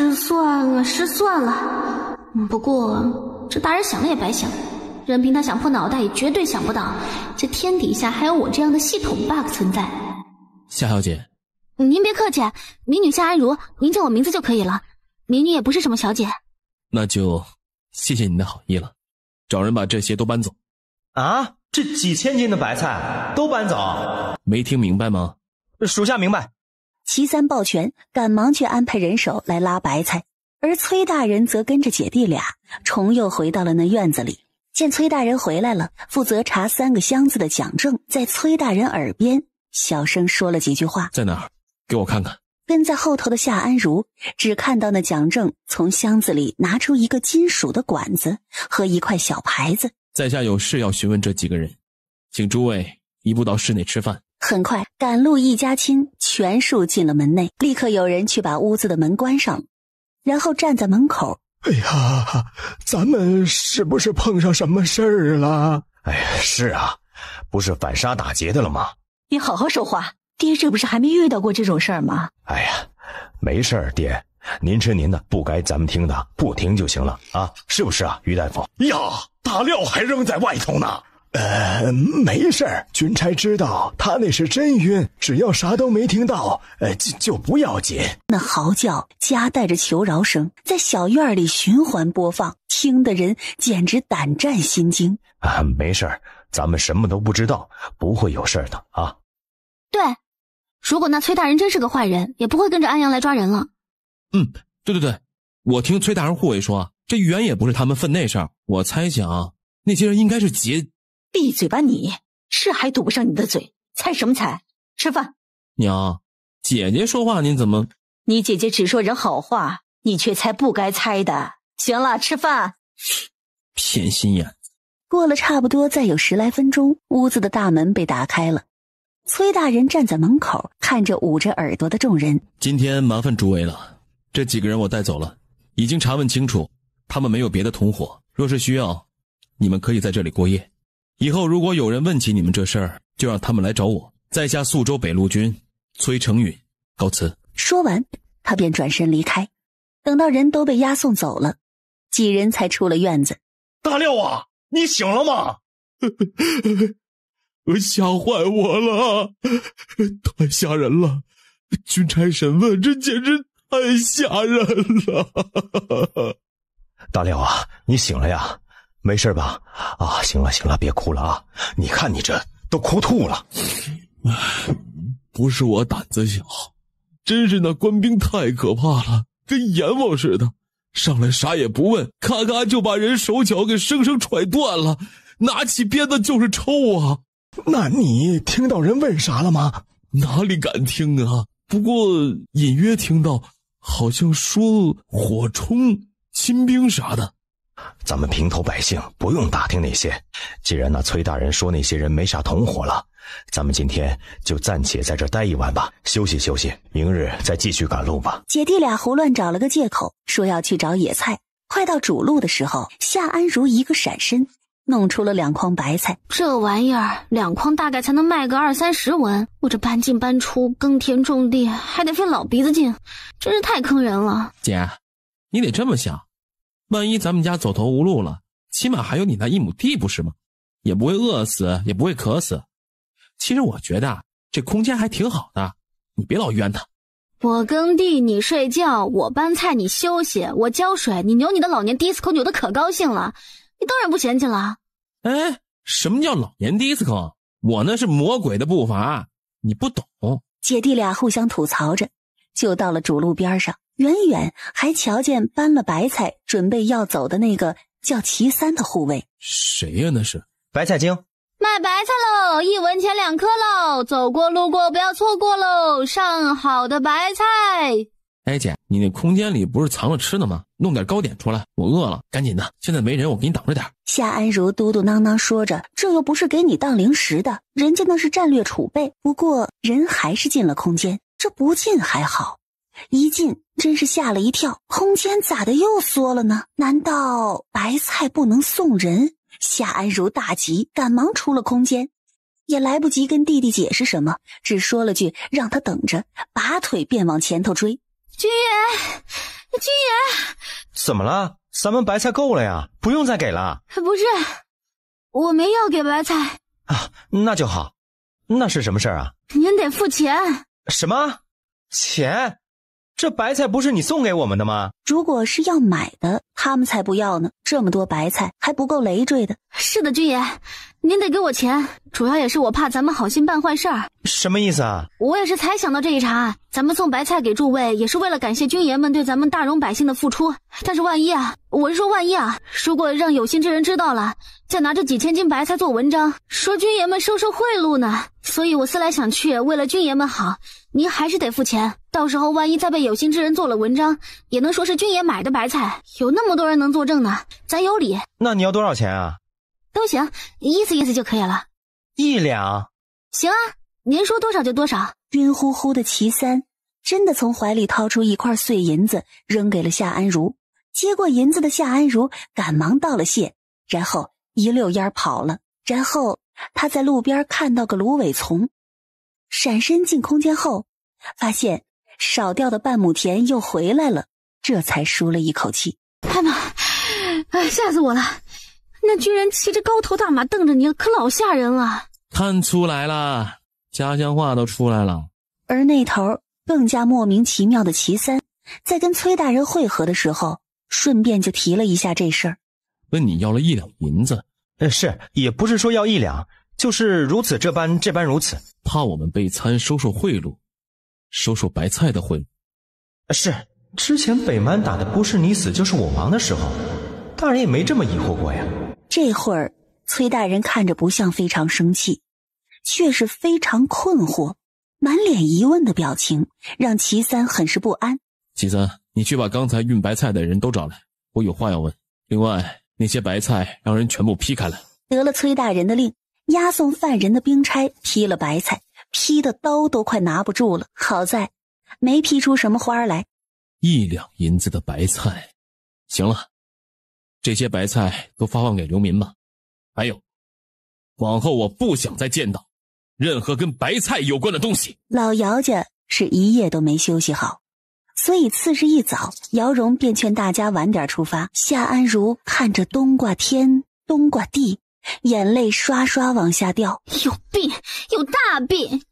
失算了，失算了。不过这大人想了也白想，任凭他想破脑袋也绝对想不到，这天底下还有我这样的系统 bug 存在。夏小姐，您别客气，民女夏安如，您叫我名字就可以了。民女也不是什么小姐。那就谢谢你的好意了，找人把这些都搬走。啊，这几千斤的白菜都搬走？没听明白吗？属下明白。齐三抱拳，赶忙去安排人手来拉白菜，而崔大人则跟着姐弟俩重又回到了那院子里。见崔大人回来了，负责查三个箱子的蒋正，在崔大人耳边小声说了几句话。在哪儿？给我看看。跟在后头的夏安如只看到那蒋正从箱子里拿出一个金属的管子和一块小牌子。在下有事要询问这几个人，请诸位移步到室内吃饭。很快，赶路一家亲全数进了门内。立刻有人去把屋子的门关上，然后站在门口。哎呀，咱们是不是碰上什么事儿了？哎呀，是啊，不是反杀打劫的了吗？你好好说话，爹，这不是还没遇到过这种事儿吗？哎呀，没事儿，爹，您吃您的，不该咱们听的不听就行了啊，是不是啊，于大夫？呀，大料还扔在外头呢。呃，没事儿，军差知道他那是真晕，只要啥都没听到，呃，就就不要紧。那嚎叫夹带着求饶声，在小院里循环播放，听的人简直胆战心惊。啊，没事儿，咱们什么都不知道，不会有事儿的啊。对，如果那崔大人真是个坏人，也不会跟着安阳来抓人了。嗯，对对对，我听崔大人护卫说，这原也不是他们分内事儿。我猜想，那些人应该是劫。闭嘴吧！你是还堵不上你的嘴？猜什么猜？吃饭。娘，姐姐说话你怎么？你姐姐只说人好话，你却猜不该猜的。行了，吃饭。偏心眼。过了差不多再有十来分钟，屋子的大门被打开了。崔大人站在门口，看着捂着耳朵的众人。今天麻烦诸位了。这几个人我带走了，已经查问清楚，他们没有别的同伙。若是需要，你们可以在这里过夜。以后如果有人问起你们这事儿，就让他们来找我。在下宿州北路军崔成允，告辞。说完，他便转身离开。等到人都被押送走了，几人才出了院子。大廖啊，你醒了吗？吓坏我了，太吓人了！军差审问，这简直太吓人了。大廖啊，你醒了呀？没事吧？啊，行了行了，别哭了啊！你看你这都哭吐了。不是我胆子小，真是那官兵太可怕了，跟阎王似的，上来啥也不问，咔咔就把人手脚给生生踹断了，拿起鞭子就是抽啊！那你听到人问啥了吗？哪里敢听啊！不过隐约听到，好像说火冲新兵啥的。咱们平头百姓不用打听那些。既然那崔大人说那些人没啥同伙了，咱们今天就暂且在这待一晚吧，休息休息，明日再继续赶路吧。姐弟俩胡乱找了个借口，说要去找野菜。快到主路的时候，夏安如一个闪身，弄出了两筐白菜。这玩意儿两筐大概才能卖个二三十文。我这搬进搬出，耕田种地还得费老鼻子劲，真是太坑人了。姐，你得这么想。万一咱们家走投无路了，起码还有你那一亩地，不是吗？也不会饿死，也不会渴死。其实我觉得这空间还挺好的，你别老冤他。我耕地，你睡觉；我搬菜，你休息；我浇水，你扭你的老年 disco，扭的可高兴了。你当然不嫌弃了。哎，什么叫老年 disco？我那是魔鬼的步伐，你不懂。姐弟俩互相吐槽着，就到了主路边上。远远还瞧见搬了白菜准备要走的那个叫齐三的护卫，谁呀？那是白菜精，卖白菜喽，一文钱两颗喽，走过路过不要错过喽，上好的白菜。哎姐，你那空间里不是藏了吃的吗？弄点糕点出来，我饿了，赶紧的。现在没人，我给你挡着点。夏安如嘟嘟囔囔说着：“这又不是给你当零食的，人家那是战略储备。”不过人还是进了空间，这不进还好。一进，真是吓了一跳，空间咋的又缩了呢？难道白菜不能送人？夏安如大急，赶忙出了空间，也来不及跟弟弟解释什么，只说了句让他等着，拔腿便往前头追。军爷，军爷，怎么了？咱们白菜够了呀，不用再给了。不是，我没要给白菜啊，那就好。那是什么事儿啊？您得付钱。什么钱？这白菜不是你送给我们的吗？如果是要买的，他们才不要呢。这么多白菜还不够累赘的。是的，军爷，您得给我钱。主要也是我怕咱们好心办坏事儿。什么意思啊？我也是才想到这一茬。咱们送白菜给诸位，也是为了感谢军爷们对咱们大荣百姓的付出。但是万一啊，我是说万一啊，如果让有心之人知道了，再拿这几千斤白菜做文章，说军爷们收受贿赂呢？所以，我思来想去，为了军爷们好，您还是得付钱。到时候万一再被有心之人做了文章，也能说是军爷买的白菜，有那么多人能作证呢，咱有理。那你要多少钱啊？都行，意思意思就可以了。一两。行啊，您说多少就多少。晕乎乎的齐三真的从怀里掏出一块碎银子，扔给了夏安如。接过银子的夏安如赶忙道了谢，然后一溜烟跑了。然后。他在路边看到个芦苇丛，闪身进空间后，发现少掉的半亩田又回来了，这才舒了一口气。哎妈！哎，吓死我了！那居人骑着高头大马，瞪着你，可老吓人了。看出来了，家乡话都出来了。而那头更加莫名其妙的齐三，在跟崔大人会合的时候，顺便就提了一下这事儿，问你要了一两银子。呃，是也不是说要一两，就是如此这般这般如此，怕我们备餐收受贿赂，收受白菜的贿赂。是之前北蛮打的不是你死就是我亡的时候，大人也没这么疑惑过呀。这会儿崔大人看着不像非常生气，却是非常困惑，满脸疑问的表情让齐三很是不安。齐三，你去把刚才运白菜的人都找来，我有话要问。另外。那些白菜让人全部劈开了。得了崔大人的令，押送犯人的兵差劈了白菜，劈的刀都快拿不住了。好在没劈出什么花来。一两银子的白菜，行了，这些白菜都发放给流民吧。还有，往后我不想再见到任何跟白菜有关的东西。老姚家是一夜都没休息好。所以次日一早，姚荣便劝大家晚点出发。夏安如看着冬瓜天、冬瓜地，眼泪刷刷往下掉。有病，有大病！有种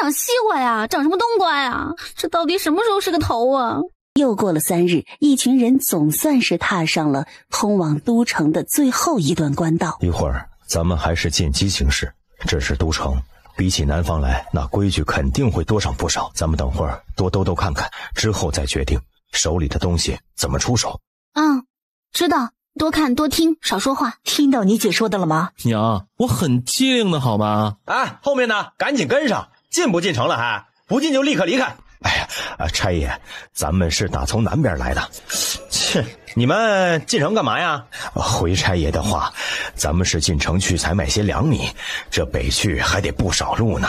长西瓜呀，长什么冬瓜呀？这到底什么时候是个头啊？又过了三日，一群人总算是踏上了通往都城的最后一段官道。一会儿，咱们还是见机行事。这是都城。比起南方来，那规矩肯定会多上不少。咱们等会儿多兜兜看看，之后再决定手里的东西怎么出手。嗯，知道，多看多听，少说话。听到你姐说的了吗？娘，我很机灵的好吗？哎，后面呢？赶紧跟上，进不进城了？还？不进就立刻离开。哎呀，差爷，咱们是打从南边来的。切，你们进城干嘛呀？回差爷的话，咱们是进城去采买些粮米，这北去还得不少路呢。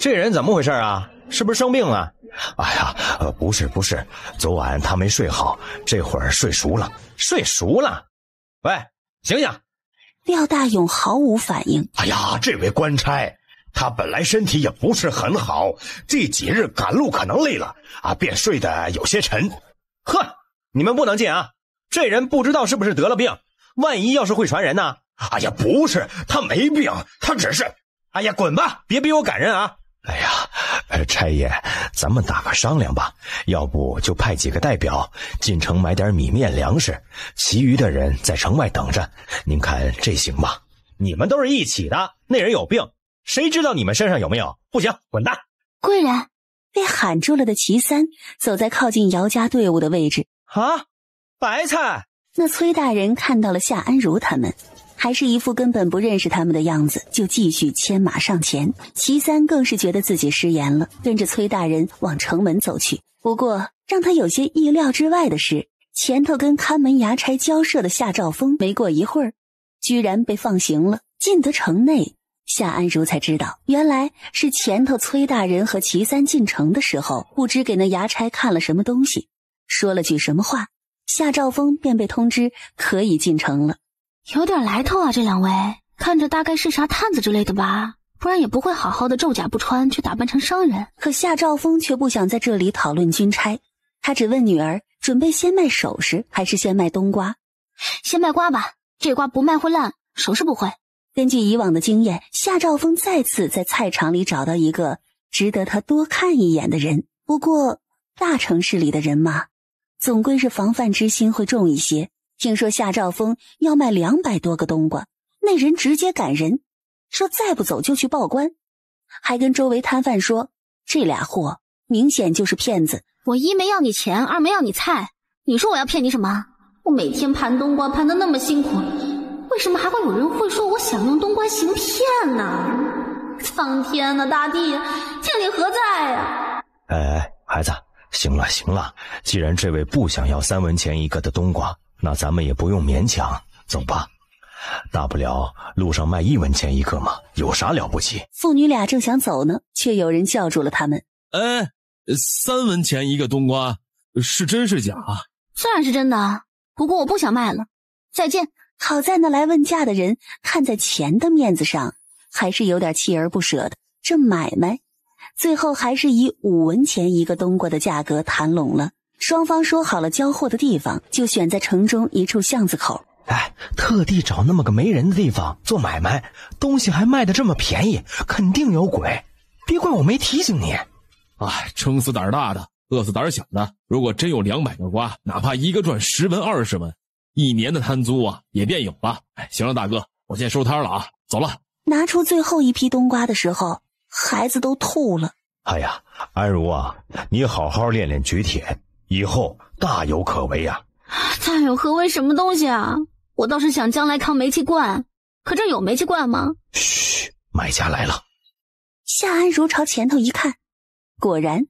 这人怎么回事啊？是不是生病了？哎呀，呃，不是不是，昨晚他没睡好，这会儿睡熟了，睡熟了。喂，醒醒！廖大勇毫无反应。哎呀，这位官差。他本来身体也不是很好，这几日赶路可能累了啊，便睡得有些沉。呵，你们不能进啊！这人不知道是不是得了病，万一要是会传人呢？哎呀，不是，他没病，他只是……哎呀，滚吧，别逼我赶人啊！哎呀，差爷，咱们打个商量吧，要不就派几个代表进城买点米面粮食，其余的人在城外等着，您看这行吗？你们都是一起的，那人有病。谁知道你们身上有没有？不行，滚蛋！贵人被喊住了的齐三走在靠近姚家队伍的位置。啊，白菜！那崔大人看到了夏安如他们，还是一副根本不认识他们的样子，就继续牵马上前。齐三更是觉得自己失言了，跟着崔大人往城门走去。不过让他有些意料之外的是，前头跟看门牙差交涉的夏兆峰，没过一会儿，居然被放行了，进得城内。夏安如才知道，原来是前头崔大人和齐三进城的时候，不知给那衙差看了什么东西，说了句什么话，夏兆丰便被通知可以进城了。有点来头啊，这两位，看着大概是啥探子之类的吧，不然也不会好好的皱甲不穿，却打扮成商人。可夏兆丰却不想在这里讨论军差，他只问女儿，准备先卖首饰还是先卖冬瓜？先卖瓜吧，这瓜不卖会烂，首饰不会。根据以往的经验，夏兆峰再次在菜场里找到一个值得他多看一眼的人。不过，大城市里的人嘛，总归是防范之心会重一些。听说夏兆峰要卖两百多个冬瓜，那人直接赶人，说再不走就去报官，还跟周围摊贩说：“这俩货明显就是骗子。”我一没要你钱，二没要你菜，你说我要骗你什么？我每天盘冬瓜盘的那么辛苦。为什么还会有人会说我想用冬瓜行骗呢？苍天呐，大地，天理何在呀？哎，孩子，行了行了，既然这位不想要三文钱一个的冬瓜，那咱们也不用勉强，走吧。大不了路上卖一文钱一个嘛，有啥了不起？父女俩正想走呢，却有人叫住了他们。哎，三文钱一个冬瓜，是真是假？虽然是真的，不过我不想卖了，再见。好在呢，来问价的人看在钱的面子上，还是有点锲而不舍的。这买卖最后还是以五文钱一个冬瓜的价格谈拢了。双方说好了交货的地方，就选在城中一处巷子口。哎，特地找那么个没人的地方做买卖，东西还卖的这么便宜，肯定有鬼！别怪我没提醒你。哎，撑死胆大的，饿死胆小的。如果真有两百个瓜，哪怕一个赚十文二十文。一年的摊租啊，也变有了。哎，行了，大哥，我先收摊了啊，走了。拿出最后一批冬瓜的时候，孩子都吐了。哎呀，安如啊，你好好练练举铁，以后大有可为呀。大有何为？什么东西啊？我倒是想将来扛煤气罐，可这有煤气罐吗？嘘，买家来了。夏安如朝前头一看，果然，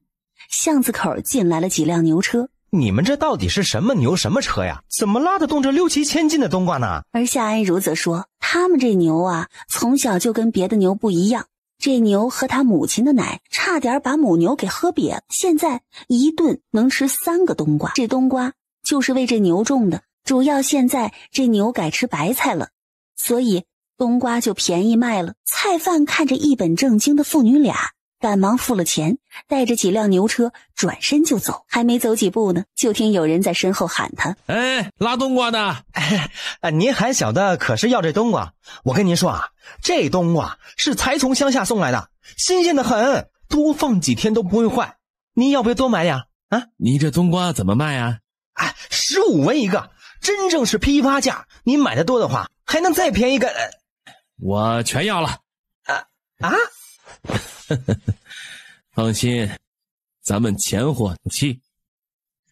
巷子口进来了几辆牛车。你们这到底是什么牛什么车呀？怎么拉得动这六七千斤的冬瓜呢？而夏安如则说：“他们这牛啊，从小就跟别的牛不一样。这牛喝他母亲的奶，差点把母牛给喝瘪了。现在一顿能吃三个冬瓜，这冬瓜就是为这牛种的。主要现在这牛改吃白菜了，所以冬瓜就便宜卖了。”菜贩看着一本正经的父女俩。赶忙付了钱，带着几辆牛车转身就走。还没走几步呢，就听有人在身后喊他：“哎，拉冬瓜的！哎，您还小的可是要这冬瓜？我跟您说啊，这冬瓜是才从乡下送来的，新鲜的很，多放几天都不会坏。您要不要多买点？啊，你这冬瓜怎么卖啊？哎，十五文一个，真正是批发价。您买的多的话，还能再便宜个。我全要了。啊啊！放心，咱们钱火气。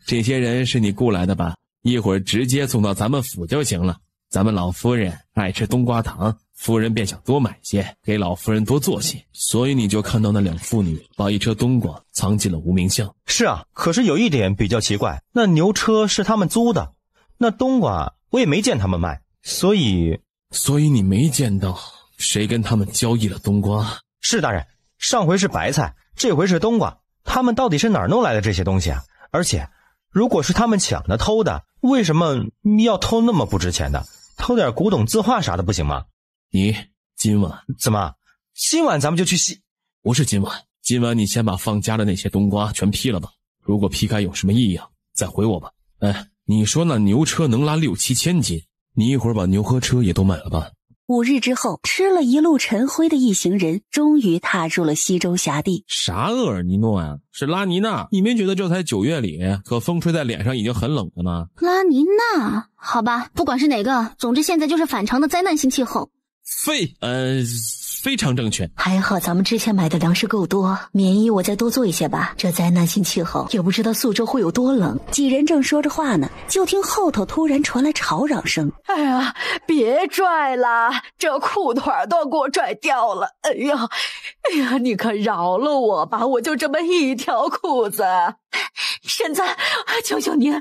这些人是你雇来的吧？一会儿直接送到咱们府就行了。咱们老夫人爱吃冬瓜糖，夫人便想多买些给老夫人多做些，所以你就看到那两妇女把一车冬瓜藏进了无名巷。是啊，可是有一点比较奇怪，那牛车是他们租的，那冬瓜我也没见他们卖，所以所以你没见到谁跟他们交易了冬瓜？是大人。上回是白菜，这回是冬瓜，他们到底是哪儿弄来的这些东西啊？而且，如果是他们抢的、偷的，为什么要偷那么不值钱的？偷点古董、字画啥的不行吗？你今晚怎么？今晚咱们就去西？不是今晚，今晚你先把放家的那些冬瓜全劈了吧。如果劈开有什么异样，再回我吧。哎，你说那牛车能拉六七千斤，你一会儿把牛和车也都买了吧。五日之后，吃了一路尘灰的一行人，终于踏入了西周辖地。啥厄尔尼诺呀？是拉尼娜。你没觉得这才九月里，可风吹在脸上已经很冷了吗？拉尼娜，好吧，不管是哪个，总之现在就是反常的灾难性气候。废，哎。非常正确，还好咱们之前买的粮食够多，棉衣我再多做一些吧。这灾难性气候，也不知道宿州会有多冷。几人正说着话呢，就听后头突然传来吵嚷声：“哎呀，别拽了，这裤腿都给我拽掉了！哎呀，哎呀，你可饶了我吧，我就这么一条裤子。婶子，求求您，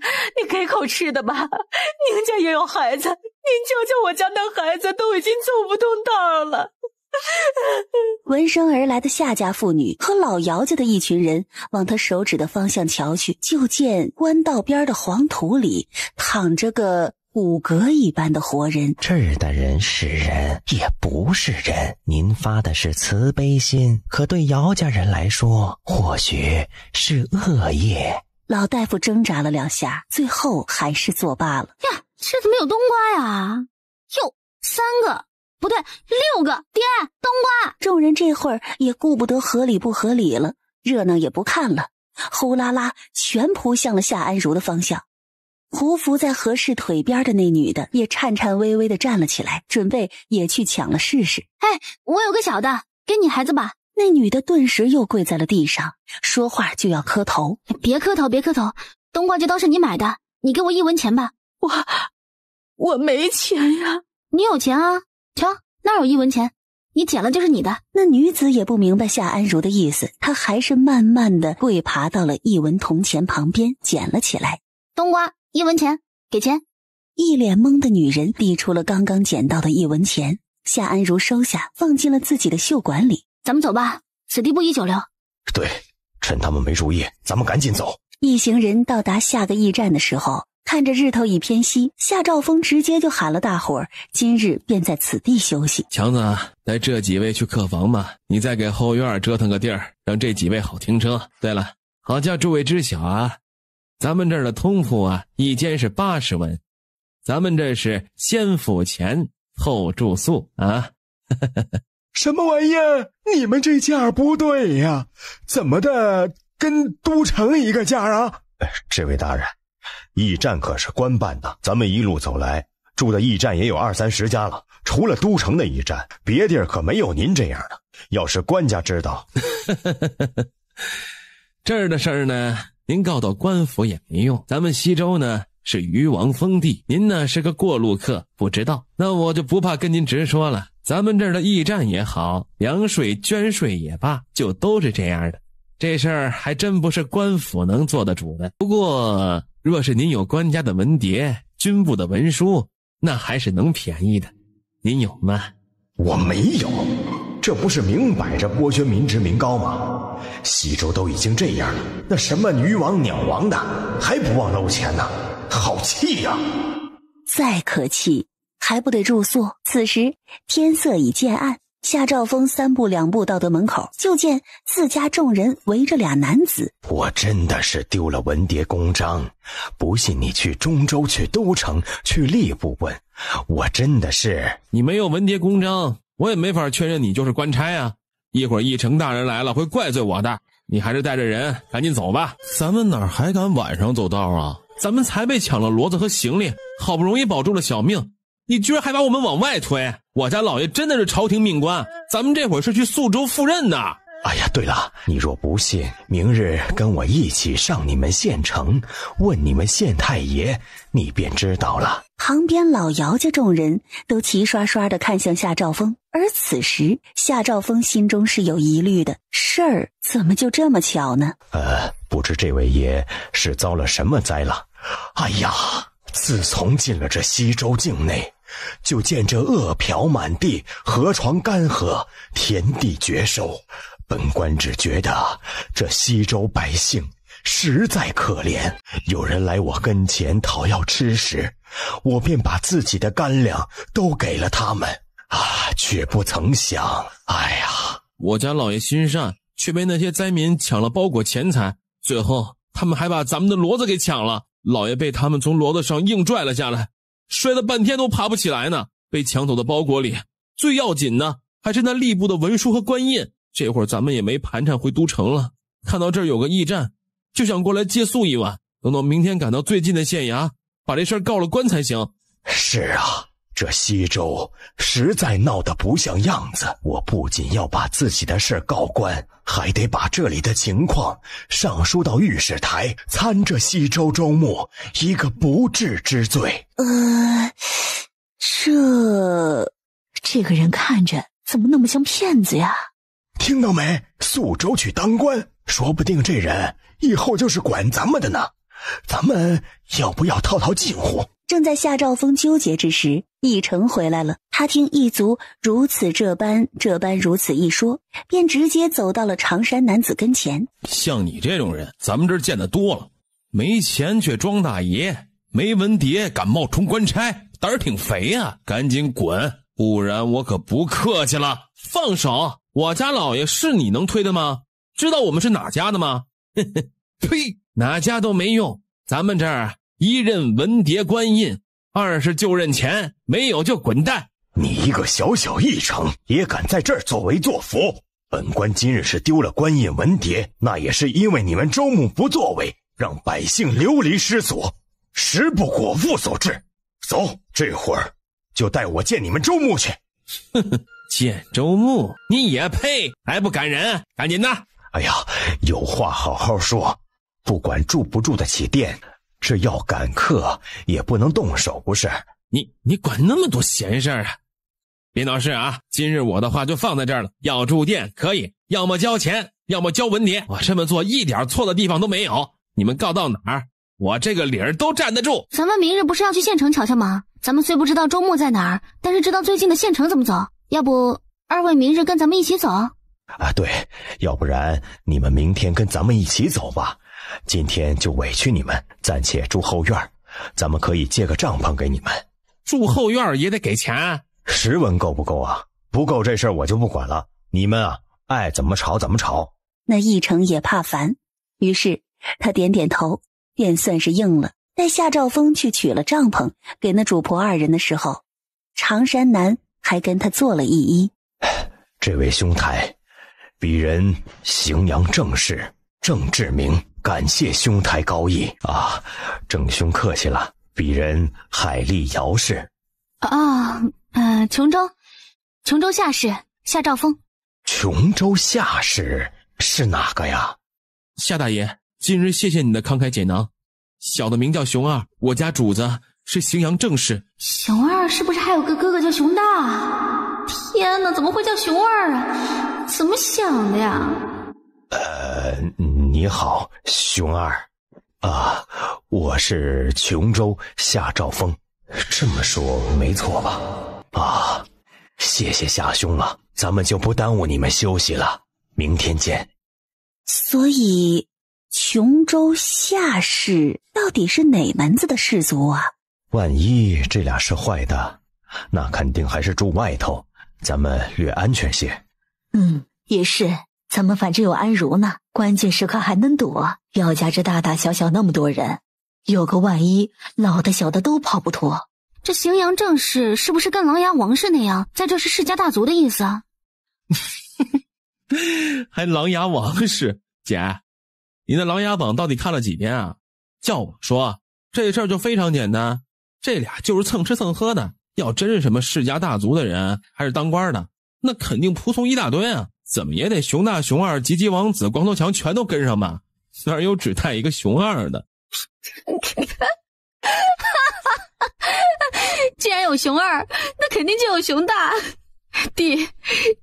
你给口吃的吧。宁家也有孩子，您救救我家那孩子，都已经走不动道了。” 闻声而来的夏家妇女和老姚家的一群人往他手指的方向瞧去，就见官道边的黄土里躺着个五格一般的活人。这儿的人是人，也不是人。您发的是慈悲心，可对姚家人来说，或许是恶业。老大夫挣扎了两下，最后还是作罢了。呀，这怎么有冬瓜呀？哟，三个。不对，六个爹冬瓜！众人这会儿也顾不得合理不合理了，热闹也不看了，呼啦啦全扑向了夏安如的方向。胡匐在何氏腿边的那女的也颤颤巍巍的站了起来，准备也去抢了试试。哎，我有个小的，给你孩子吧。那女的顿时又跪在了地上，说话就要磕头。别磕头，别磕头，冬瓜就当是你买的，你给我一文钱吧。我我没钱呀，你有钱啊？瞧，那儿有一文钱，你捡了就是你的。那女子也不明白夏安如的意思，她还是慢慢的跪爬到了一文铜钱旁边，捡了起来。冬瓜，一文钱，给钱。一脸懵的女人递出了刚刚捡到的一文钱，夏安如收下，放进了自己的袖管里。咱们走吧，此地不宜久留。对，趁他们没注意，咱们赶紧走。一行人到达下个驿站的时候。看着日头已偏西，夏兆峰直接就喊了大伙儿：“今日便在此地休息。”强子，带这几位去客房吧。你再给后院折腾个地儿，让这几位好停车。对了，好叫诸位知晓啊，咱们这儿的通铺啊，一间是八十文。咱们这是先付钱后住宿啊。什么玩意？你们这价不对呀？怎么的，跟都城一个价啊？这位大人。驿站可是官办的，咱们一路走来住的驿站也有二三十家了，除了都城的驿站，别地儿可没有您这样的。要是官家知道 这儿的事儿呢，您告到官府也没用。咱们西周呢是渔王封地，您呢是个过路客，不知道。那我就不怕跟您直说了，咱们这儿的驿站也好，粮税捐税也罢，就都是这样的。这事儿还真不是官府能做的主的。不过，若是您有官家的文牒、军部的文书，那还是能便宜的。您有吗？我没有，这不是明摆着剥削民脂民膏吗？西周都已经这样了，那什么鱼王、鸟王的，还不忘搂钱呢？好气呀！再可气，还不得住宿？此时天色已渐暗。夏兆丰三步两步到得门口，就见自家众人围着俩男子。我真的是丢了文牒公章，不信你去中州、去都城、去吏部问。我真的是你没有文牒公章，我也没法确认你就是官差啊。一会儿义成大人来了会怪罪我的，你还是带着人赶紧走吧。咱们哪还敢晚上走道啊？咱们才被抢了骡子和行李，好不容易保住了小命。你居然还把我们往外推！我家老爷真的是朝廷命官，咱们这会儿是去宿州赴任呢。哎呀，对了，你若不信，明日跟我一起上你们县城，问你们县太爷，你便知道了。旁边老姚家众人都齐刷刷的看向夏兆丰，而此时夏兆丰心中是有疑虑的，事儿怎么就这么巧呢？呃，不知这位爷是遭了什么灾了？哎呀，自从进了这西周境内。就见这饿殍满地，河床干涸，田地绝收。本官只觉得这西周百姓实在可怜。有人来我跟前讨要吃食，我便把自己的干粮都给了他们。啊，却不曾想，哎呀，我家老爷心善，却被那些灾民抢了包裹钱财。最后，他们还把咱们的骡子给抢了，老爷被他们从骡子上硬拽了下来。摔了半天都爬不起来呢，被抢走的包裹里最要紧的还是那吏部的文书和官印。这会儿咱们也没盘缠回都城了，看到这儿有个驿站，就想过来借宿一晚，等到明天赶到最近的县衙，把这事儿告了官才行。是啊，这西周实在闹得不像样子，我不仅要把自己的事儿告官。还得把这里的情况上书到御史台，参这西周周牧一个不治之罪。呃，这这个人看着怎么那么像骗子呀？听到没？宿州去当官，说不定这人以后就是管咱们的呢。咱们要不要套套近乎？正在夏兆峰纠结之时，义成回来了。他听义族如此这般、这般如此一说，便直接走到了长衫男子跟前。像你这种人，咱们这儿见得多了。没钱却装大爷，没文牒敢冒充官差，胆儿挺肥啊！赶紧滚，不然我可不客气了。放手，我家老爷是你能推的吗？知道我们是哪家的吗？呸，哪家都没用。咱们这儿。一任文牒官印，二是就任前没有就滚蛋。你一个小小邑城，也敢在这儿作威作福？本官今日是丢了官印文牒，那也是因为你们周穆不作为，让百姓流离失所，食不果腹所致。走，这会儿就带我见你们周穆去。哼哼，见周穆，你也配？还不赶人？赶紧的！哎呀，有话好好说，不管住不住得起店。这要赶客也不能动手，不是？你你管那么多闲事儿啊！别闹事啊！今日我的话就放在这儿了。要住店可以，要么交钱，要么交文牒。我这么做一点错的地方都没有。你们告到哪儿，我这个理儿都站得住。咱们明日不是要去县城瞧瞧吗？咱们虽不知道周末在哪儿，但是知道最近的县城怎么走。要不二位明日跟咱们一起走？啊，对，要不然你们明天跟咱们一起走吧。今天就委屈你们，暂且住后院儿，咱们可以借个帐篷给你们。住后院儿也得给钱，十文够不够啊？不够这事儿我就不管了。你们啊，爱怎么吵怎么吵。那一成也怕烦，于是他点点头，便算是应了。待夏兆丰去取了帐篷给那主仆二人的时候，长山男还跟他做了一揖。这位兄台，鄙人荥阳郑氏郑志明。感谢兄台高义啊，郑兄客气了。鄙人海力姚氏。啊，嗯，琼州，琼州夏氏夏兆峰。琼州夏氏是哪个呀？夏大爷，今日谢谢你的慷慨解囊。小的名叫熊二，我家主子是荥阳郑氏。熊二是不是还有个哥哥叫熊大？天哪，怎么会叫熊二啊？怎么想的呀？呃。你好，熊二，啊，我是琼州夏兆峰，这么说没错吧？啊，谢谢夏兄了，咱们就不耽误你们休息了，明天见。所以，琼州夏氏到底是哪门子的氏族啊？万一这俩是坏的，那肯定还是住外头，咱们略安全些。嗯，也是。咱们反正有安如呢，关键时刻还能躲。要家这大大小小那么多人，有个万一，老的小的都跑不脱。这荥阳郑氏是不是跟琅琊王氏那样，在这是世家大族的意思啊？还琅琊王氏，姐，你那《琅琊榜》到底看了几遍啊？叫我说这事儿就非常简单，这俩就是蹭吃蹭喝的。要真是什么世家大族的人，还是当官的，那肯定仆从一大堆啊。怎么也得熊大、熊二、吉吉王子、光头强全都跟上吧？哪有只带一个熊二的？既然有熊二，那肯定就有熊大。弟，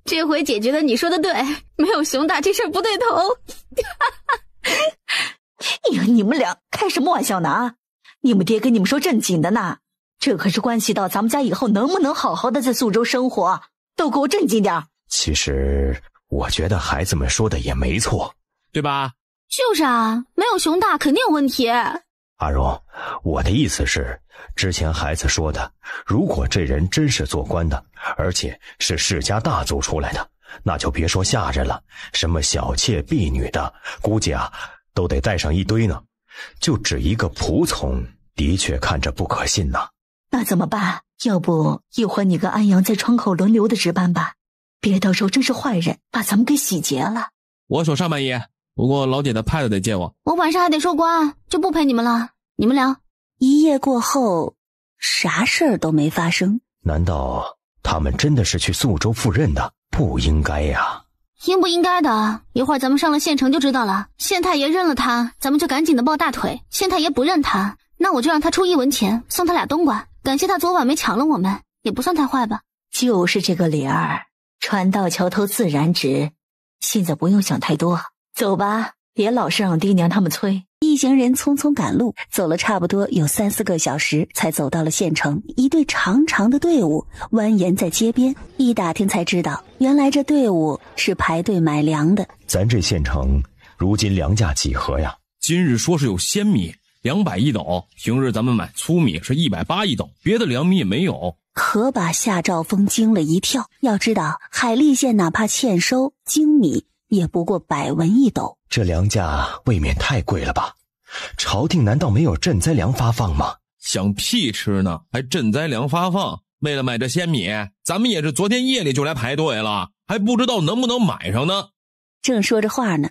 这回姐觉的，你说的对，没有熊大这事儿不对头。哈哈！哎呀，你们俩开什么玩笑呢？你们爹跟你们说正经的呢，这可是关系到咱们家以后能不能好好的在宿州生活，都给我正经点其实。我觉得孩子们说的也没错，对吧？就是啊，没有熊大肯定有问题。阿荣，我的意思是，之前孩子说的，如果这人真是做官的，而且是世家大族出来的，那就别说下人了，什么小妾、婢女的，估计啊都得带上一堆呢。就只一个仆从，的确看着不可信呐。那怎么办？要不一会儿你跟安阳在窗口轮流的值班吧。别到时候真是坏人把咱们给洗劫了！我守上半夜，不过老姐的派头得借我。我晚上还得收官，就不陪你们了。你们聊。一夜过后，啥事儿都没发生？难道他们真的是去宿州赴任的？不应该呀！应不应该的一会儿咱们上了县城就知道了。县太爷认了他，咱们就赶紧的抱大腿；县太爷不认他，那我就让他出一文钱送他俩冬瓜，感谢他昨晚没抢了我们，也不算太坏吧？就是这个理儿。船到桥头自然直，现在不用想太多，走吧，别老是让爹娘他们催。一行人匆匆赶路，走了差不多有三四个小时，才走到了县城。一队长长的队伍蜿蜒在街边，一打听才知道，原来这队伍是排队买粮的。咱这县城如今粮价几何呀？今日说是有鲜米两百一斗，平日咱们买粗米是一百八一斗，别的粮米也没有。可把夏兆丰惊了一跳。要知道，海利县哪怕欠收精米，也不过百文一斗。这粮价未免太贵了吧？朝廷难道没有赈灾粮发放吗？想屁吃呢！还赈灾粮发放？为了买这鲜米，咱们也是昨天夜里就来排队了，还不知道能不能买上呢。正说着话呢，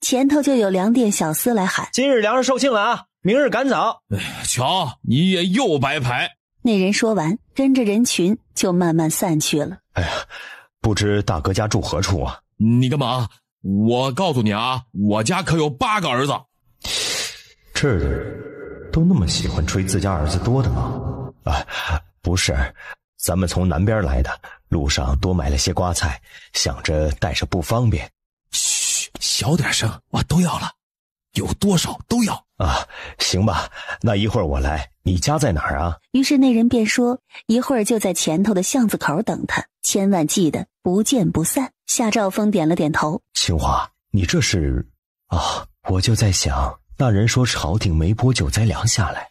前头就有粮店小厮来喊：“今日粮食售罄了啊！明日赶早。”哎，瞧你也又白排。那人说完，跟着人群就慢慢散去了。哎呀，不知大哥家住何处啊？你干嘛？我告诉你啊，我家可有八个儿子。这儿的都那么喜欢吹自家儿子多的吗？啊，不是，咱们从南边来的，路上多买了些瓜菜，想着带上不方便。嘘，小点声，我都要了，有多少都要。啊，行吧，那一会儿我来。你家在哪儿啊？于是那人便说：“一会儿就在前头的巷子口等他，千万记得不见不散。”夏兆峰点了点头。清华，你这是……啊，我就在想，那人说朝廷没拨救灾粮下来，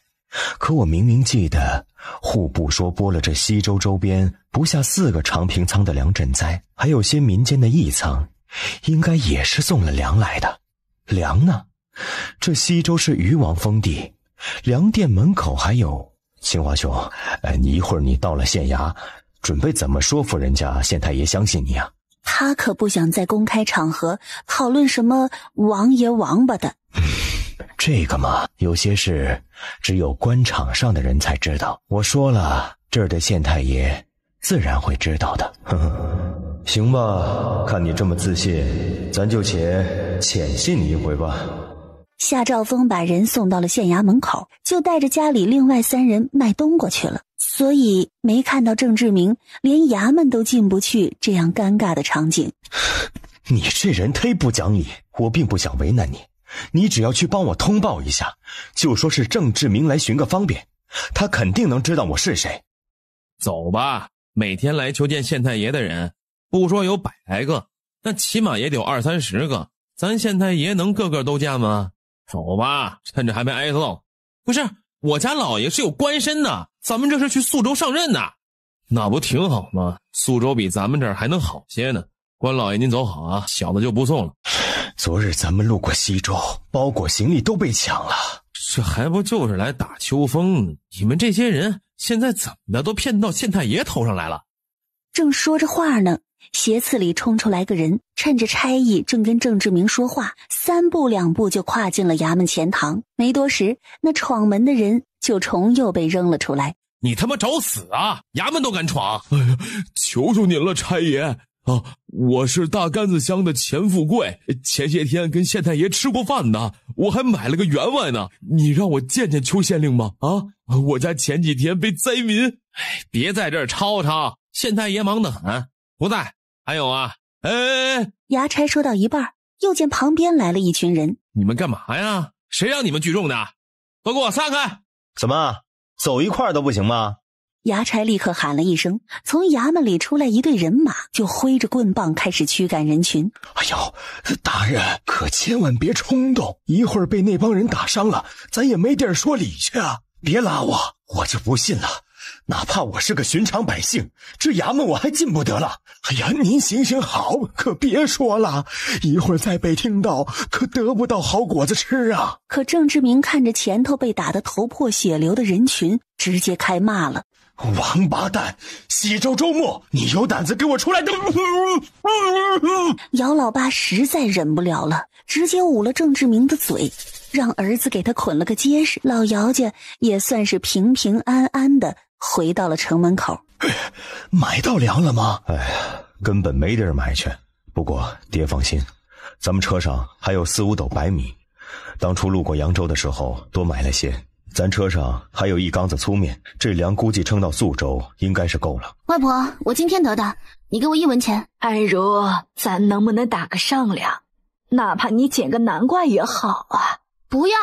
可我明明记得户部说拨了这西周周边不下四个常平仓的粮赈灾，还有些民间的义仓，应该也是送了粮来的，粮呢？这西周是禹王封地，粮店门口还有。清华兄，你一会儿你到了县衙，准备怎么说服人家县太爷相信你啊？他可不想在公开场合讨论什么王爷王八的。这个嘛，有些事只有官场上的人才知道。我说了，这儿的县太爷自然会知道的。行吧，看你这么自信，咱就且浅信你一回吧。夏兆丰把人送到了县衙门口，就带着家里另外三人卖冬瓜去了，所以没看到郑志明连衙门都进不去，这样尴尬的场景。你这人忒不讲理，我并不想为难你，你只要去帮我通报一下，就说是郑志明来寻个方便，他肯定能知道我是谁。走吧，每天来求见县太爷的人，不说有百来个，那起码也得有二三十个，咱县太爷能个个都见吗？走吧，趁着还没挨揍。不是，我家老爷是有官身的，咱们这是去宿州上任呢。那不挺好吗？宿州比咱们这儿还能好些呢。关老爷您走好啊，小的就不送了。昨日咱们路过西州，包裹行李都被抢了，这还不就是来打秋风？你们这些人现在怎么的都骗到县太爷头上来了？正说着话呢。斜刺里冲出来个人，趁着差役正跟郑志明说话，三步两步就跨进了衙门前堂。没多时，那闯门的人就重又被扔了出来。你他妈找死啊！衙门都敢闯！哎呀，求求您了，差爷啊！我是大杆子乡的钱富贵，前些天跟县太爷吃过饭呢，我还买了个员外呢。你让我见见邱县令吗？啊！我家前几天被灾民……哎，别在这吵吵，县太爷忙得很。不在。还有啊，哎哎哎！衙差说到一半，又见旁边来了一群人。你们干嘛呀？谁让你们聚众的？都给我散开！怎么走一块都不行吗？衙差立刻喊了一声，从衙门里出来一队人马，就挥着棍棒开始驱赶人群。哎呦，大人可千万别冲动，一会儿被那帮人打伤了，咱也没地儿说理去啊！别拉我，我就不信了。哪怕我是个寻常百姓，这衙门我还进不得了。哎呀，您行行好，可别说了，一会儿再被听到，可得不到好果子吃啊！可郑志明看着前头被打得头破血流的人群，直接开骂了：“王八蛋，西周周末，你有胆子给我出来！”姚老八实在忍不了了，直接捂了郑志明的嘴，让儿子给他捆了个结实。老姚家也算是平平安安的。回到了城门口，买到粮了吗？哎呀，根本没地儿买去。不过爹放心，咱们车上还有四五斗白米，当初路过扬州的时候多买了些。咱车上还有一缸子粗面，这粮估计撑到宿州应该是够了。外婆，我今天得的，你给我一文钱。安如，咱能不能打个上粮？哪怕你捡个南瓜也好啊！不要。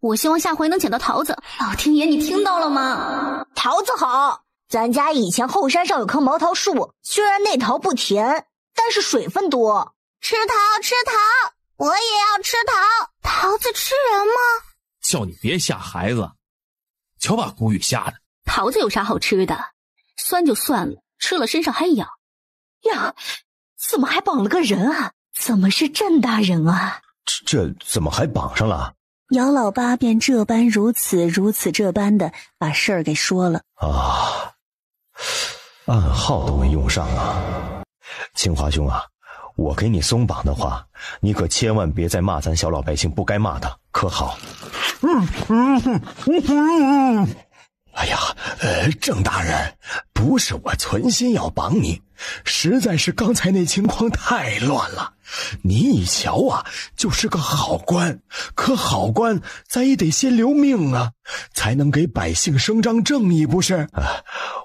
我希望下回能捡到桃子。老天爷，你听到了吗？桃子好，咱家以前后山上有棵毛桃树，虽然那桃不甜，但是水分多。吃桃，吃桃，我也要吃桃。桃子吃人吗？叫你别吓孩子，瞧把谷雨吓的。桃子有啥好吃的？酸就算了，吃了身上还痒。呀，怎么还绑了个人啊？怎么是郑大人啊？这这怎么还绑上了？姚老八便这般如此如此这般的把事儿给说了啊，暗号都没用上啊，清华兄啊，我给你松绑的话，你可千万别再骂咱小老百姓不该骂他，可好？嗯嗯哎呀，呃，郑大人，不是我存心要绑你。实在是刚才那情况太乱了，你一瞧啊，就是个好官。可好官，咱也得先留命啊，才能给百姓伸张正义，不是？啊，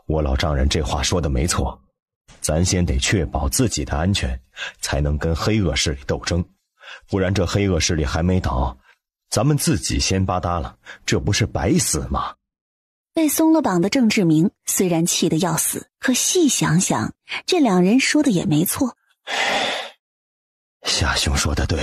我老丈人这话说的没错，咱先得确保自己的安全，才能跟黑恶势力斗争。不然这黑恶势力还没倒，咱们自己先吧嗒了，这不是白死吗？被松了绑的郑志明虽然气得要死，可细想想，这两人说的也没错。夏兄说的对，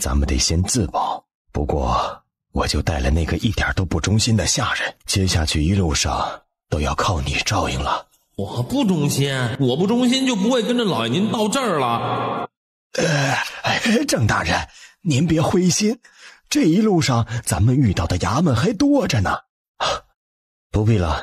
咱们得先自保。不过，我就带了那个一点都不忠心的下人，接下去一路上都要靠你照应了。我不忠心，我不忠心就不会跟着老爷您到这儿了。哎，郑大人，您别灰心，这一路上咱们遇到的衙门还多着呢。不必了，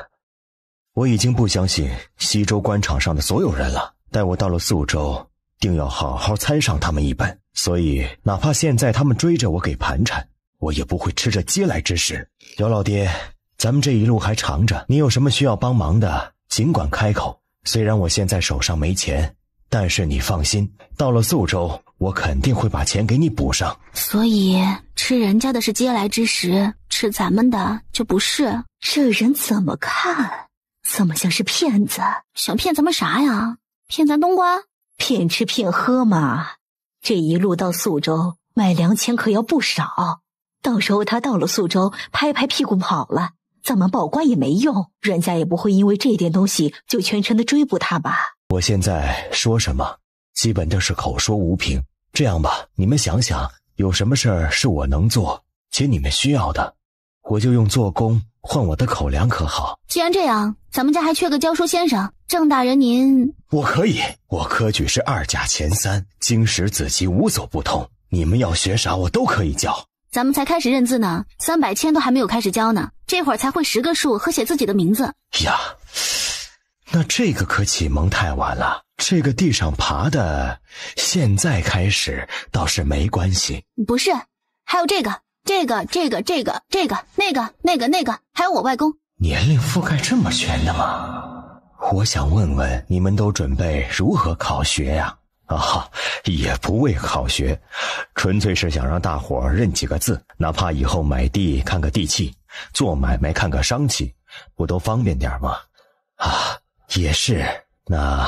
我已经不相信西周官场上的所有人了。待我到了宿州，定要好好参上他们一本。所以，哪怕现在他们追着我给盘缠，我也不会吃这嗟来之食。姚老爹，咱们这一路还长着，你有什么需要帮忙的，尽管开口。虽然我现在手上没钱，但是你放心，到了宿州。我肯定会把钱给你补上。所以吃人家的是嗟来之食，吃咱们的就不是。这人怎么看，怎么像是骗子？想骗咱们啥呀？骗咱冬瓜？骗吃骗喝嘛。这一路到宿州，买粮钱可要不少。到时候他到了宿州，拍拍屁股跑了，咱们报官也没用，人家也不会因为这点东西就全城的追捕他吧？我现在说什么？基本都是口说无凭，这样吧，你们想想有什么事儿是我能做且你们需要的，我就用做工换我的口粮，可好？既然这样，咱们家还缺个教书先生，郑大人您，我可以，我科举是二甲前三，经史子集无所不通，你们要学啥我都可以教。咱们才开始认字呢，三百千都还没有开始教呢，这会儿才会十个数和写自己的名字呀。那这个可启蒙太晚了。这个地上爬的，现在开始倒是没关系。不是，还有这个，这个，这个，这个，这个，那个，那个，那个，还有我外公。年龄覆盖这么全的吗？我想问问，你们都准备如何考学呀？啊，也不为考学，纯粹是想让大伙认几个字，哪怕以后买地看个地契，做买卖看个商契，不都方便点吗？啊。也是，那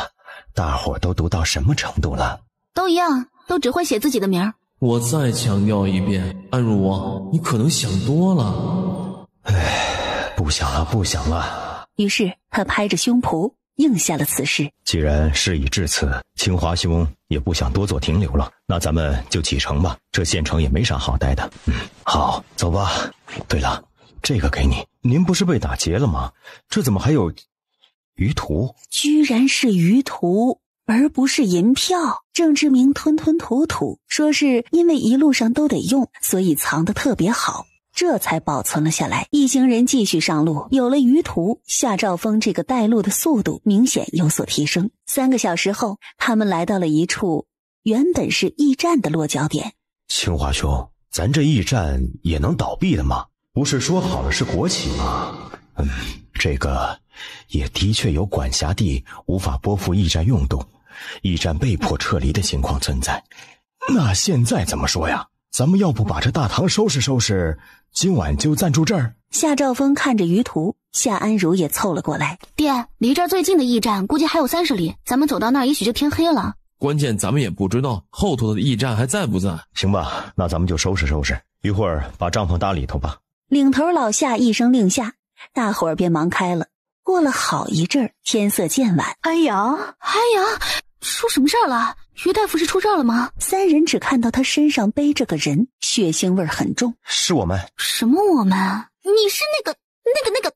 大伙都读到什么程度了？都一样，都只会写自己的名儿。我再强调一遍，安如我，你可能想多了。哎，不想了，不想了。于是他拍着胸脯应下了此事。既然事已至此，清华兄也不想多做停留了，那咱们就启程吧。这县城也没啥好待的。嗯，好，走吧。对了，这个给你，您不是被打劫了吗？这怎么还有？鱼图居然是鱼图，而不是银票。郑志明吞吞吐吐说：“是因为一路上都得用，所以藏的特别好，这才保存了下来。”一行人继续上路。有了鱼图，夏兆峰这个带路的速度明显有所提升。三个小时后，他们来到了一处原本是驿站的落脚点。清华兄，咱这驿站也能倒闭的吗？不是说好了是国企吗？嗯，这个。也的确有管辖地无法拨付驿站用度，驿站被迫撤离的情况存在。那现在怎么说呀？咱们要不把这大堂收拾收拾，今晚就暂住这儿？夏兆峰看着余途，夏安如也凑了过来。爹，离这儿最近的驿站估计还有三十里，咱们走到那儿也许就天黑了。关键咱们也不知道后头的驿站还在不在。行吧，那咱们就收拾收拾，一会儿把帐篷搭里头吧。领头老夏一声令下，大伙儿便忙开了。过了好一阵儿，天色渐晚。安阳，安阳，出什么事儿了？于大夫是出事儿了吗？三人只看到他身上背着个人，血腥味儿很重。是我们？什么我们？你是那个、那个、那个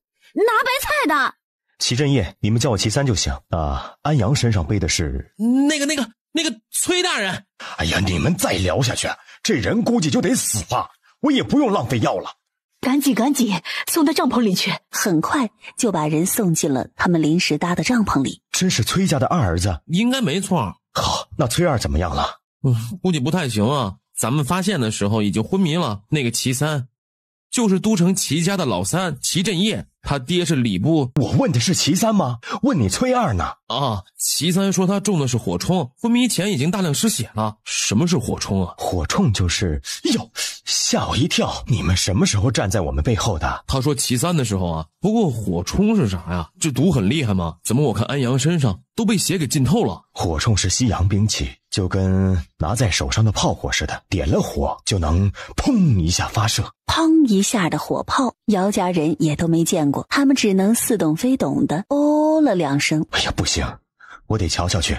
拿白菜的？齐振业，你们叫我齐三就行。啊，安阳身上背的是那个、那个、那个崔大人。哎呀，你们再聊下去，这人估计就得死吧？我也不用浪费药了。赶紧，赶紧送到帐篷里去！很快就把人送进了他们临时搭的帐篷里。真是崔家的二儿子，应该没错。好，那崔二怎么样了？嗯，估计不太行啊。咱们发现的时候已经昏迷了。那个齐三，就是都城齐家的老三齐振业，他爹是礼部。我问的是齐三吗？问你崔二呢？啊，齐三说他中的是火冲，昏迷前已经大量失血了。什么是火冲啊？火冲就是，哎呦！吓我一跳！你们什么时候站在我们背后的？他说齐三的时候啊。不过火冲是啥呀？这毒很厉害吗？怎么我看安阳身上都被血给浸透了？火冲是西洋兵器，就跟拿在手上的炮火似的，点了火就能砰一下发射，砰一下的火炮。姚家人也都没见过，他们只能似懂非懂的哦了两声。哎呀，不行！我得瞧瞧去，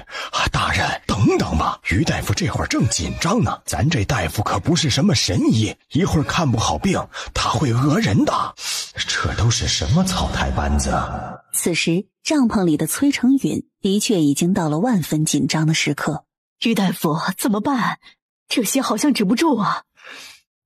大人，等等吧。于大夫这会儿正紧张呢，咱这大夫可不是什么神医，一会儿看不好病，他会讹人的。这都是什么草台班子？此时帐篷里的崔成允的确已经到了万分紧张的时刻。于大夫怎么办？这些好像止不住啊！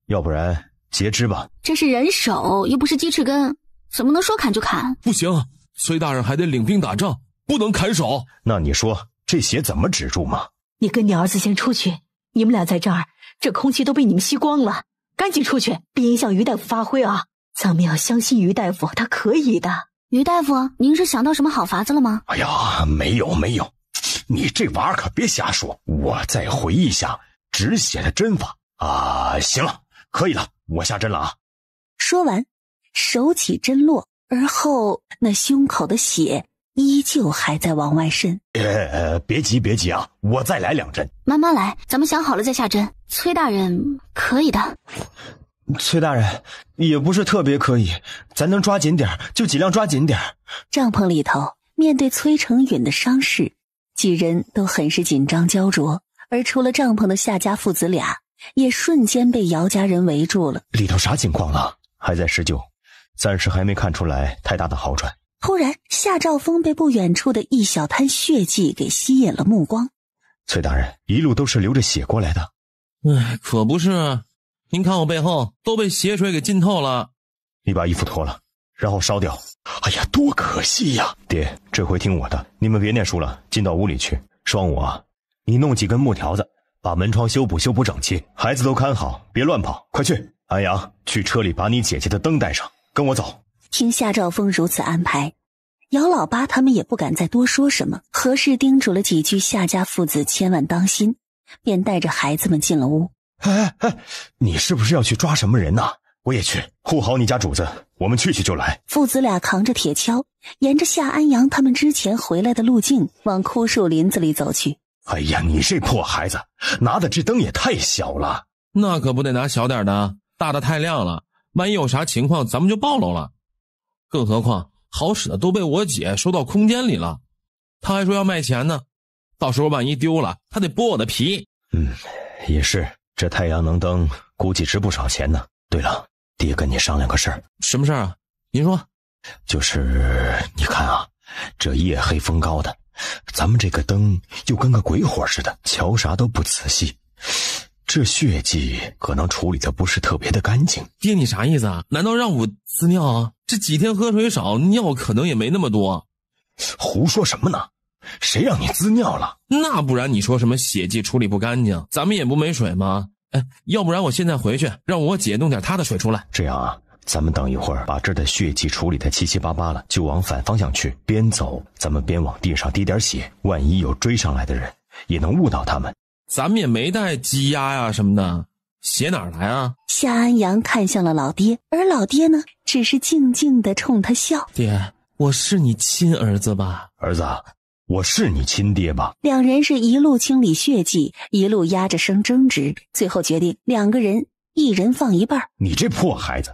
要不然截肢吧？这是人手，又不是鸡翅根，怎么能说砍就砍？不行，崔大人还得领兵打仗。不能砍手，那你说这血怎么止住吗？你跟你儿子先出去，你们俩在这儿，这空气都被你们吸光了，赶紧出去，别影响于大夫发挥啊！咱们要相信于大夫，他可以的。于大夫，您是想到什么好法子了吗？哎呀，没有没有，你这娃可别瞎说。我再回忆一下止血的针法啊，行了，可以了，我下针了啊。说完，手起针落，而后那胸口的血。依旧还在往外渗，呃，别急，别急啊，我再来两针，慢慢来，咱们想好了再下针。崔大人可以的，崔大人也不是特别可以，咱能抓紧点就尽量抓紧点。帐篷里头，面对崔成允的伤势，几人都很是紧张焦灼，而除了帐篷的夏家父子俩，也瞬间被姚家人围住了。里头啥情况了？还在施救，暂时还没看出来太大的好转。突然，夏兆峰被不远处的一小滩血迹给吸引了目光。崔大人一路都是流着血过来的，哎，可不是。您看我背后都被血水给浸透了。你把衣服脱了，然后烧掉。哎呀，多可惜呀！爹，这回听我的，你们别念书了，进到屋里去。双五啊，你弄几根木条子，把门窗修补修补整齐。孩子都看好，别乱跑，快去。安阳，去车里把你姐姐的灯带上，跟我走。听夏兆丰如此安排，姚老八他们也不敢再多说什么，何氏叮嘱了几句，夏家父子千万当心，便带着孩子们进了屋。哎哎哎，你是不是要去抓什么人呐？我也去护好你家主子，我们去去就来。父子俩扛着铁锹，沿着夏安阳他们之前回来的路径往枯树林子里走去。哎呀，你这破孩子拿的这灯也太小了，那可不得拿小点的，大的太亮了，万一有啥情况咱们就暴露了。更何况，好使的都被我姐收到空间里了，她还说要卖钱呢。到时候万一丢了，她得剥我的皮。嗯，也是，这太阳能灯估计值不少钱呢。对了，爹跟你商量个事儿，什么事儿啊？您说，就是你看啊，这夜黑风高的，咱们这个灯又跟个鬼火似的，瞧啥都不仔细。这血迹可能处理的不是特别的干净。爹，你啥意思啊？难道让我滋尿？啊？这几天喝水少，尿可能也没那么多。胡说什么呢？谁让你滋尿了？那不然你说什么血迹处理不干净？咱们也不没水吗？哎，要不然我现在回去让我姐弄点她的水出来。这样啊，咱们等一会儿把这儿的血迹处理的七七八八了，就往反方向去。边走咱们边往地上滴点血，万一有追上来的人，也能误导他们。咱们也没带鸡鸭呀什么的，鞋哪儿来啊？夏安阳看向了老爹，而老爹呢，只是静静的冲他笑。爹，我是你亲儿子吧？儿子，我是你亲爹吧？两人是一路清理血迹，一路压着声争执，最后决定两个人一人放一半。你这破孩子，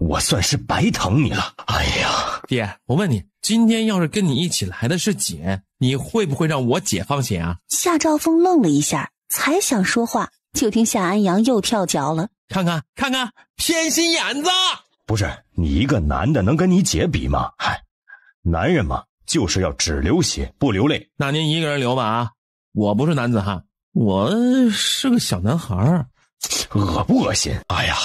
我算是白疼你了。哎呀，爹，我问你，今天要是跟你一起来的是姐？你会不会让我姐放血啊？夏兆丰愣了一下，才想说话，就听夏安阳又跳脚了：“看看看看，偏心眼子！不是你一个男的能跟你姐比吗？嗨，男人嘛，就是要只流血不流泪。那您一个人流吧啊！我不是男子汉，我是个小男孩儿，恶不恶心？哎呀，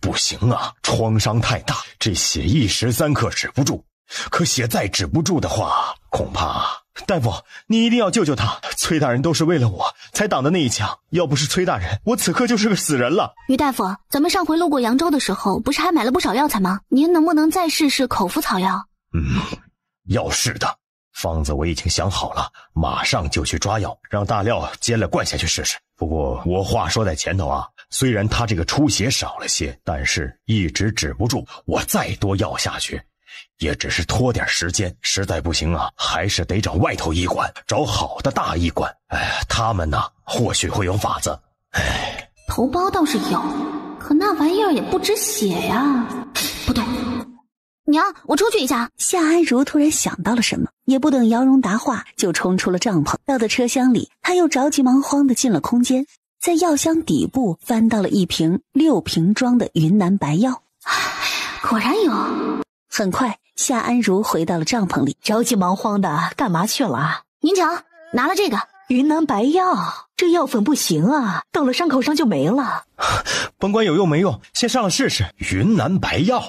不行啊，创伤太大，这血一时三刻止不住。可血再止不住的话，恐怕……大夫，你一定要救救他！崔大人都是为了我才挡的那一枪，要不是崔大人，我此刻就是个死人了。于大夫，咱们上回路过扬州的时候，不是还买了不少药材吗？您能不能再试试口服草药？嗯，要试的，方子我已经想好了，马上就去抓药，让大料煎了灌下去试试。不过我话说在前头啊，虽然他这个出血少了些，但是一直止不住，我再多药下去。也只是拖点时间，实在不行啊，还是得找外头医馆，找好的大医馆。哎，他们呢，或许会有法子。哎，头孢倒是有，可那玩意儿也不止血呀。不对，娘，我出去一下。夏安如突然想到了什么，也不等姚荣答话，就冲出了帐篷，到了车厢里，他又着急忙慌的进了空间，在药箱底部翻到了一瓶六瓶装的云南白药，果然有。很快，夏安如回到了帐篷里，着急忙慌的，干嘛去了啊？您瞧，拿了这个云南白药，这药粉不行啊，到了伤口上就没了。甭管有用没用，先上了试试。云南白药，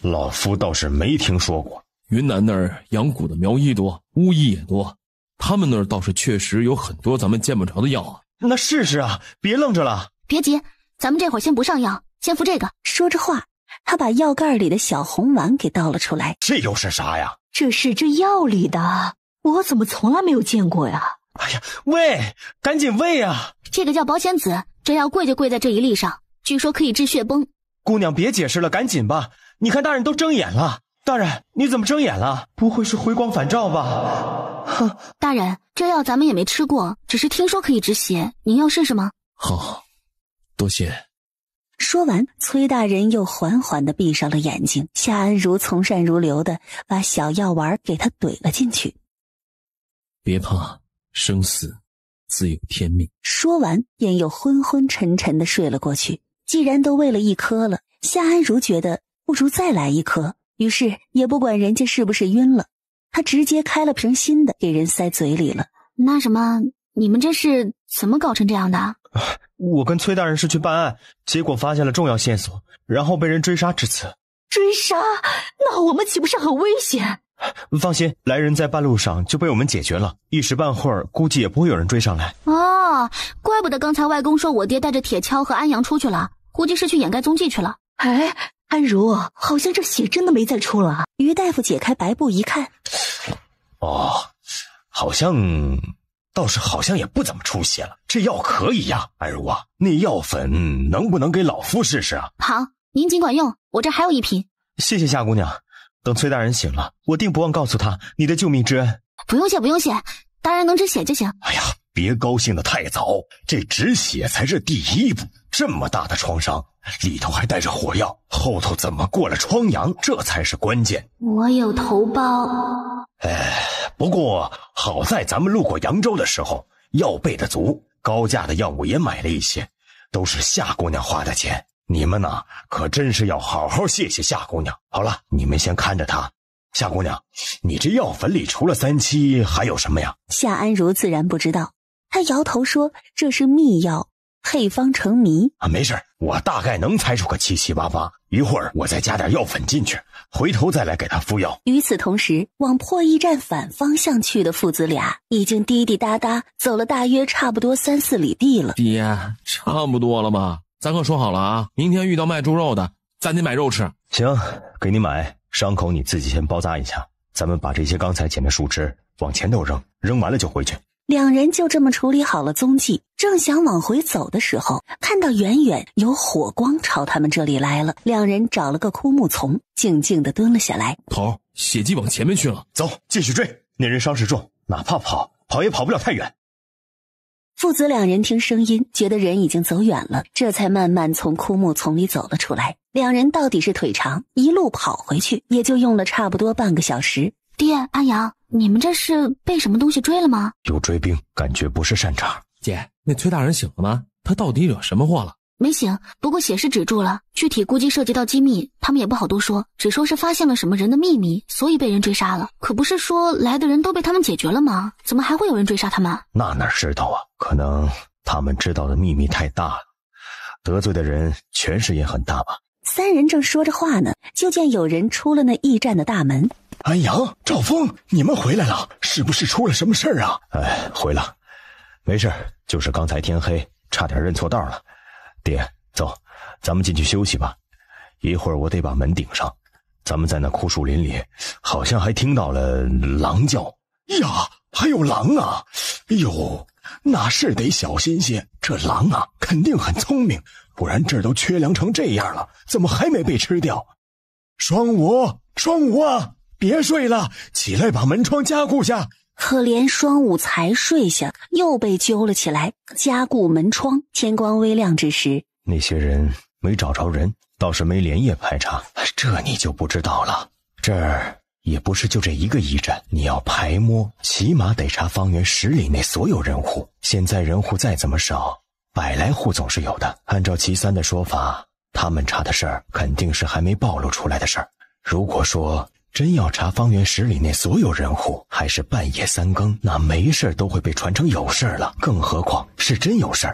老夫倒是没听说过，云南那儿养蛊的苗医多，巫医也多，他们那儿倒是确实有很多咱们见不着的药啊。那试试啊，别愣着了。别急，咱们这会儿先不上药，先服这个。说着话。他把药盖里的小红丸给倒了出来，这又是啥呀？这是这药里的，我怎么从来没有见过呀？哎呀，喂，赶紧喂啊！这个叫保险子，这药贵就贵在这一粒上，据说可以治血崩。姑娘，别解释了，赶紧吧！你看大人都睁眼了，大人你怎么睁眼了？不会是回光返照吧？哼，大人，这药咱们也没吃过，只是听说可以止血，您要试试吗？好多谢。说完，崔大人又缓缓的闭上了眼睛。夏安如从善如流的把小药丸给他怼了进去。别怕，生死自有天命。说完，便又昏昏沉沉的睡了过去。既然都喂了一颗了，夏安如觉得不如再来一颗。于是也不管人家是不是晕了，他直接开了瓶新的给人塞嘴里了。那什么，你们这是怎么搞成这样的？我跟崔大人是去办案，结果发现了重要线索，然后被人追杀至此。追杀？那我们岂不是很危险？放心，来人在半路上就被我们解决了，一时半会儿估计也不会有人追上来。哦，怪不得刚才外公说我爹带着铁锹和安阳出去了，估计是去掩盖踪迹去了。哎，安如，好像这血真的没再出了。于大夫解开白布一看，哦，好像。倒是好像也不怎么出血了，这药可以呀，安如啊，那药粉能不能给老夫试试啊？好，您尽管用，我这还有一瓶。谢谢夏姑娘，等崔大人醒了，我定不忘告诉他你的救命之恩。不用谢，不用谢，大人能止血就行。哎呀，别高兴的太早，这止血才是第一步，这么大的创伤。里头还带着火药，后头怎么过了疮疡，这才是关键。我有头孢。哎，不过好在咱们路过扬州的时候，药备的足，高价的药物也买了一些，都是夏姑娘花的钱。你们呢，可真是要好好谢谢夏姑娘。好了，你们先看着她。夏姑娘，你这药粉里除了三七，还有什么呀？夏安如自然不知道，她摇头说：“这是秘药。”配方成谜啊！没事我大概能猜出个七七八八。一会儿我再加点药粉进去，回头再来给他敷药。与此同时，往破驿站反方向去的父子俩，已经滴滴答答走了大约差不多三四里地了。爹，差不多了吧？咱可说好了啊，明天遇到卖猪肉的，咱得买肉吃。行，给你买。伤口你自己先包扎一下。咱们把这些刚才捡的树枝往前头扔，扔完了就回去。两人就这么处理好了踪迹，正想往回走的时候，看到远远有火光朝他们这里来了。两人找了个枯木丛，静静地蹲了下来。头血迹往前面去了，走，继续追。那人伤势重，哪怕跑跑也跑不了太远。父子两人听声音，觉得人已经走远了，这才慢慢从枯木丛里走了出来。两人到底是腿长，一路跑回去，也就用了差不多半个小时。爹，阿阳。你们这是被什么东西追了吗？有追兵，感觉不是善茬。姐，那崔大人醒了吗？他到底惹什么祸了？没醒，不过血是止住了。具体估计涉及到机密，他们也不好多说，只说是发现了什么人的秘密，所以被人追杀了。可不是说来的人都被他们解决了吗？怎么还会有人追杀他们？那哪知道啊？可能他们知道的秘密太大了，得罪的人权势也很大吧。三人正说着话呢，就见有人出了那驿站的大门。安阳，赵峰，你们回来了，是不是出了什么事儿啊？哎，回了，没事，就是刚才天黑，差点认错道了。爹，走，咱们进去休息吧。一会儿我得把门顶上。咱们在那枯树林里，好像还听到了狼叫。呀，还有狼啊！哎呦，那是得小心些。这狼啊，肯定很聪明，不然这儿都缺粮成这样了，怎么还没被吃掉？双五，双五啊！别睡了，起来把门窗加固下。可怜双五才睡下，又被揪了起来加固门窗。天光微亮之时，那些人没找着人，倒是没连夜排查。这你就不知道了。这儿也不是就这一个驿站，你要排摸，起码得查方圆十里内所有人户。现在人户再怎么少，百来户总是有的。按照齐三的说法，他们查的事儿肯定是还没暴露出来的事儿。如果说……真要查方圆十里内所有人户，还是半夜三更？那没事都会被传成有事了，更何况是真有事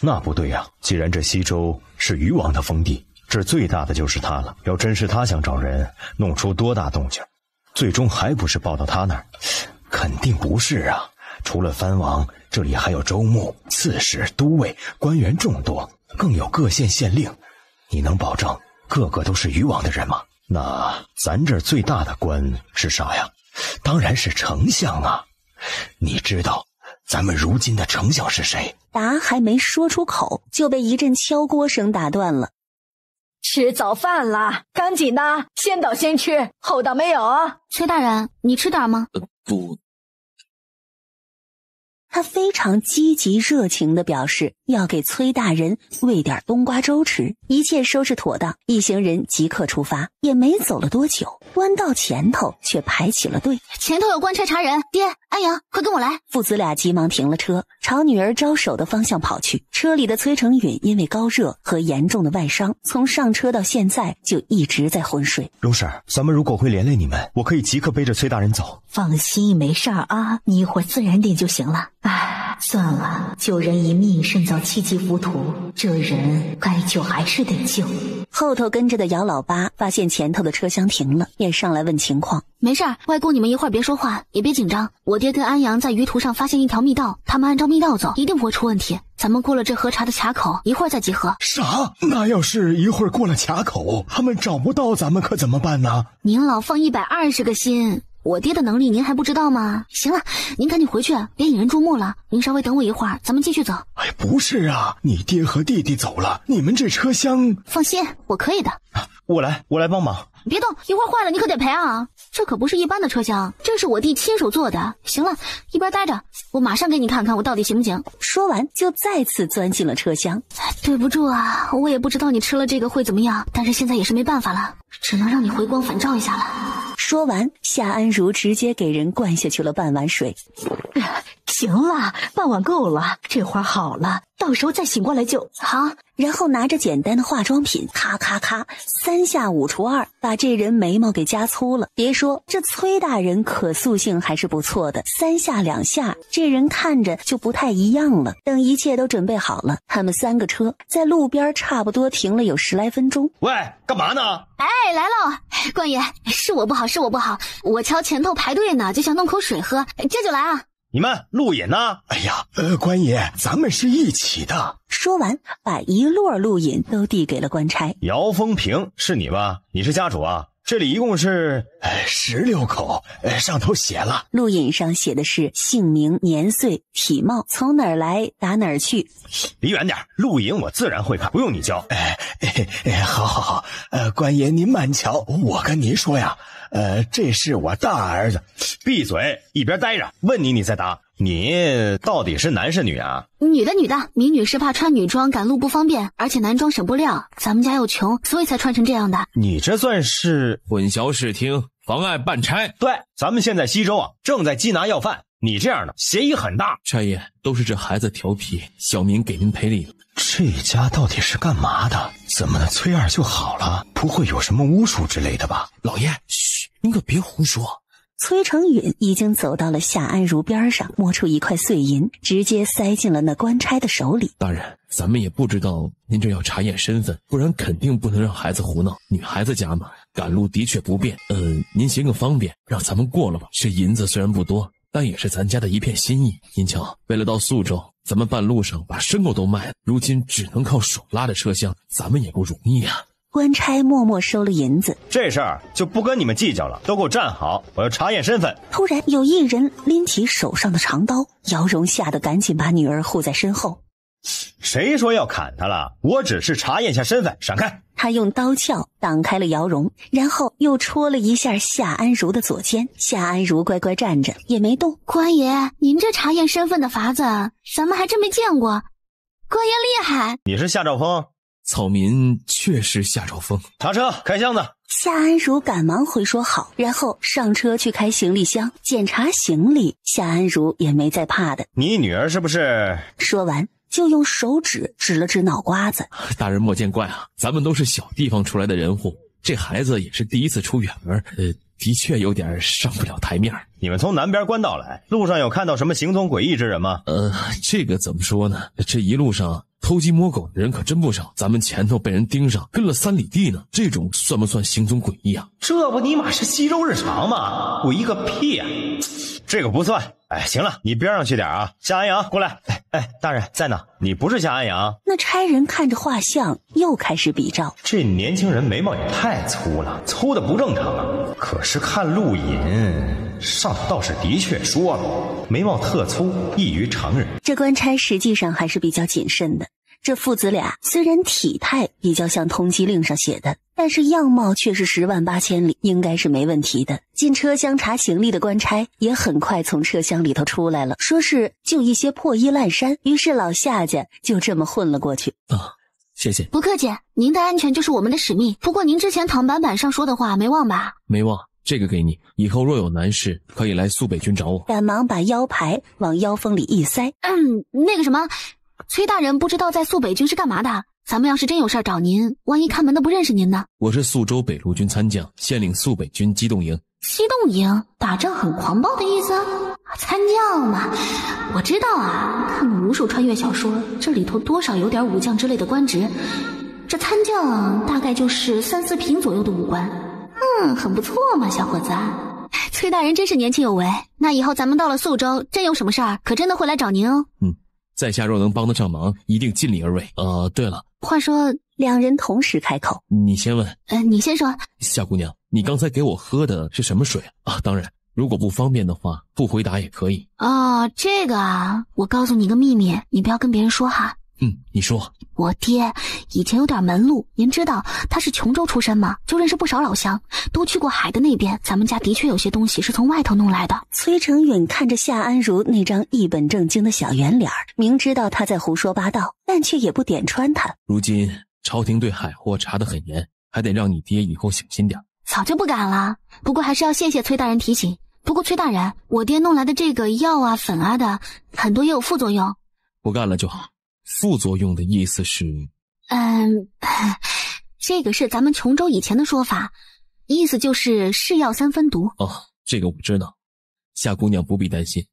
那不对呀！既然这西周是禹王的封地，这最大的就是他了。要真是他想找人，弄出多大动静，最终还不是报到他那儿？肯定不是啊！除了藩王，这里还有州牧、刺史、都尉，官员众多，更有各县县令。你能保证个个都是禹王的人吗？那咱这儿最大的官是啥呀？当然是丞相啊！你知道咱们如今的丞相是谁？答还没说出口，就被一阵敲锅声打断了。吃早饭啦，赶紧的，先到先吃，后到没有啊！崔大人，你吃点吗？呃，不。他非常积极热情的表示。要给崔大人喂点冬瓜粥吃，一切收拾妥当，一行人即刻出发。也没走了多久，弯道前头却排起了队，前头有官差查人。爹，安阳，快跟我来！父子俩急忙停了车，朝女儿招手的方向跑去。车里的崔成允因为高热和严重的外伤，从上车到现在就一直在昏睡。蓉婶，咱们如果会连累你们，我可以即刻背着崔大人走。放心，没事儿啊，你一会儿自然点就行了。哎，算了，救人一命胜造。七级浮屠，这人该救还是得救。后头跟着的姚老八发现前头的车厢停了，便上来问情况。没事儿，外公，你们一会儿别说话，也别紧张。我爹跟安阳在鱼图上发现一条密道，他们按照密道走，一定不会出问题。咱们过了这喝茶的卡口，一会儿再集合。啥？那要是一会儿过了卡口，他们找不到咱们可怎么办呢？您老放一百二十个心。我爹的能力您还不知道吗？行了，您赶紧回去，别引人注目了。您稍微等我一会儿，咱们继续走。哎，不是啊，你爹和弟弟走了，你们这车厢……放心，我可以的。我来，我来帮忙。别动，一会儿坏了你可得赔啊！这可不是一般的车厢，这是我弟亲手做的。行了，一边待着，我马上给你看看我到底行不行。说完就再次钻进了车厢。对不住啊，我也不知道你吃了这个会怎么样，但是现在也是没办法了，只能让你回光返照一下了。说完，夏安如直接给人灌下去了半碗水。行了，半碗够了。这花好了，到时候再醒过来就好。然后拿着简单的化妆品，咔咔咔，三下五除二，把这人眉毛给加粗了。别说这崔大人可塑性还是不错的，三下两下，这人看着就不太一样了。等一切都准备好了，他们三个车在路边差不多停了有十来分钟。喂，干嘛呢？哎，来喽，官爷，是我不好，是我不好，我瞧前头排队呢，就想弄口水喝，这就来啊。你们路隐呢？哎呀，呃，官爷，咱们是一起的。说完，把一摞路隐都递给了官差。姚风平，是你吧？你是家主啊？这里一共是十六口，哎，上头写了。路隐上写的是姓名、年岁、体貌，从哪儿来，打哪儿去。离远点，路隐我自然会看，不用你教。哎，嘿嘿，好，好，好。呃，官爷您慢瞧，我跟您说呀。呃，这是我大儿子，闭嘴，一边待着。问你，你再答。你到底是男是女啊？女的，女的。民女是怕穿女装赶路不方便，而且男装省布料，咱们家又穷，所以才穿成这样的。你这算是混淆视听，妨碍办差。对，咱们现在西周啊，正在缉拿要犯。你这样的嫌疑很大，差爷都是这孩子调皮，小明给您赔礼了。这家到底是干嘛的？怎么崔二就好了？不会有什么巫术之类的吧？老爷，嘘，您可别胡说。崔成允已经走到了夏安如边上，摸出一块碎银，直接塞进了那官差的手里。大人，咱们也不知道您这要查验身份，不然肯定不能让孩子胡闹。女孩子家嘛，赶路的确不便。嗯，您行个方便，让咱们过了吧。这银子虽然不多。但也是咱家的一片心意。您瞧，为了到宿州，咱们半路上把牲口都卖了，如今只能靠手拉着车厢，咱们也不容易啊。官差默默收了银子，这事儿就不跟你们计较了。都给我站好，我要查验身份。突然，有一人拎起手上的长刀，姚荣吓得赶紧把女儿护在身后。谁说要砍他了？我只是查验一下身份，闪开！他用刀鞘挡开了姚荣，然后又戳了一下夏安如的左肩。夏安如乖乖站着，也没动。官爷，您这查验身份的法子，咱们还真没见过。官爷厉害！你是夏兆峰？草民确实夏兆峰。查车，开箱子。夏安如赶忙回说好，然后上车去开行李箱，检查行李。夏安如也没再怕的。你女儿是不是？说完。就用手指指了指脑瓜子，大人莫见怪啊，咱们都是小地方出来的人户，这孩子也是第一次出远门，呃，的确有点上不了台面。你们从南边官道来，路上有看到什么行踪诡异之人吗？呃，这个怎么说呢？这一路上偷鸡摸狗的人可真不少，咱们前头被人盯上，跟了三里地呢，这种算不算行踪诡异啊？这不尼玛是西周日常吗？诡异个屁呀，这个不算。哎，行了，你边上去点啊，夏安阳，过来。哎哎，大人在呢，你不是夏安阳。那差人看着画像，又开始比照。这年轻人眉毛也太粗了，粗的不正常啊。可是看录影，上头倒是的确说了，眉毛特粗，异于常人。这官差实际上还是比较谨慎的。这父子俩虽然体态比较像通缉令上写的，但是样貌却是十万八千里，应该是没问题的。进车厢查行李的官差也很快从车厢里头出来了，说是就一些破衣烂衫，于是老夏家就这么混了过去。啊，谢谢，不客气，您的安全就是我们的使命。不过您之前躺板板上说的话没忘吧？没忘，这个给你，以后若有难事可以来苏北军找我。赶忙把腰牌往腰封里一塞，嗯，那个什么。崔大人不知道在肃北军是干嘛的？咱们要是真有事儿找您，万一看门的不认识您呢？我是肃州北路军参将，现领肃北军机动营。机动营？打仗很狂暴的意思？参将嘛，我知道啊，看过无数穿越小说，这里头多少有点武将之类的官职。这参将大概就是三四品左右的武官。嗯，很不错嘛，小伙子。崔大人真是年轻有为。那以后咱们到了肃州，真有什么事儿，可真的会来找您哦。嗯。在下若能帮得上忙，一定尽力而为。呃，对了，话说两人同时开口，你先问，呃，你先说，夏姑娘，你刚才给我喝的是什么水啊？当然，如果不方便的话，不回答也可以。啊，这个啊，我告诉你个秘密，你不要跟别人说哈。嗯，你说，我爹以前有点门路，您知道他是琼州出身吗？就认识不少老乡，都去过海的那边。咱们家的确有些东西是从外头弄来的。崔成允看着夏安如那张一本正经的小圆脸儿，明知道他在胡说八道，但却也不点穿他。如今朝廷对海货查得很严，还得让你爹以后小心点。早就不敢了，不过还是要谢谢崔大人提醒。不过崔大人，我爹弄来的这个药啊、粉啊的，很多也有副作用。不干了就好。副作用的意思是，嗯，这个是咱们琼州以前的说法，意思就是是药三分毒。哦，这个我知道，夏姑娘不必担心，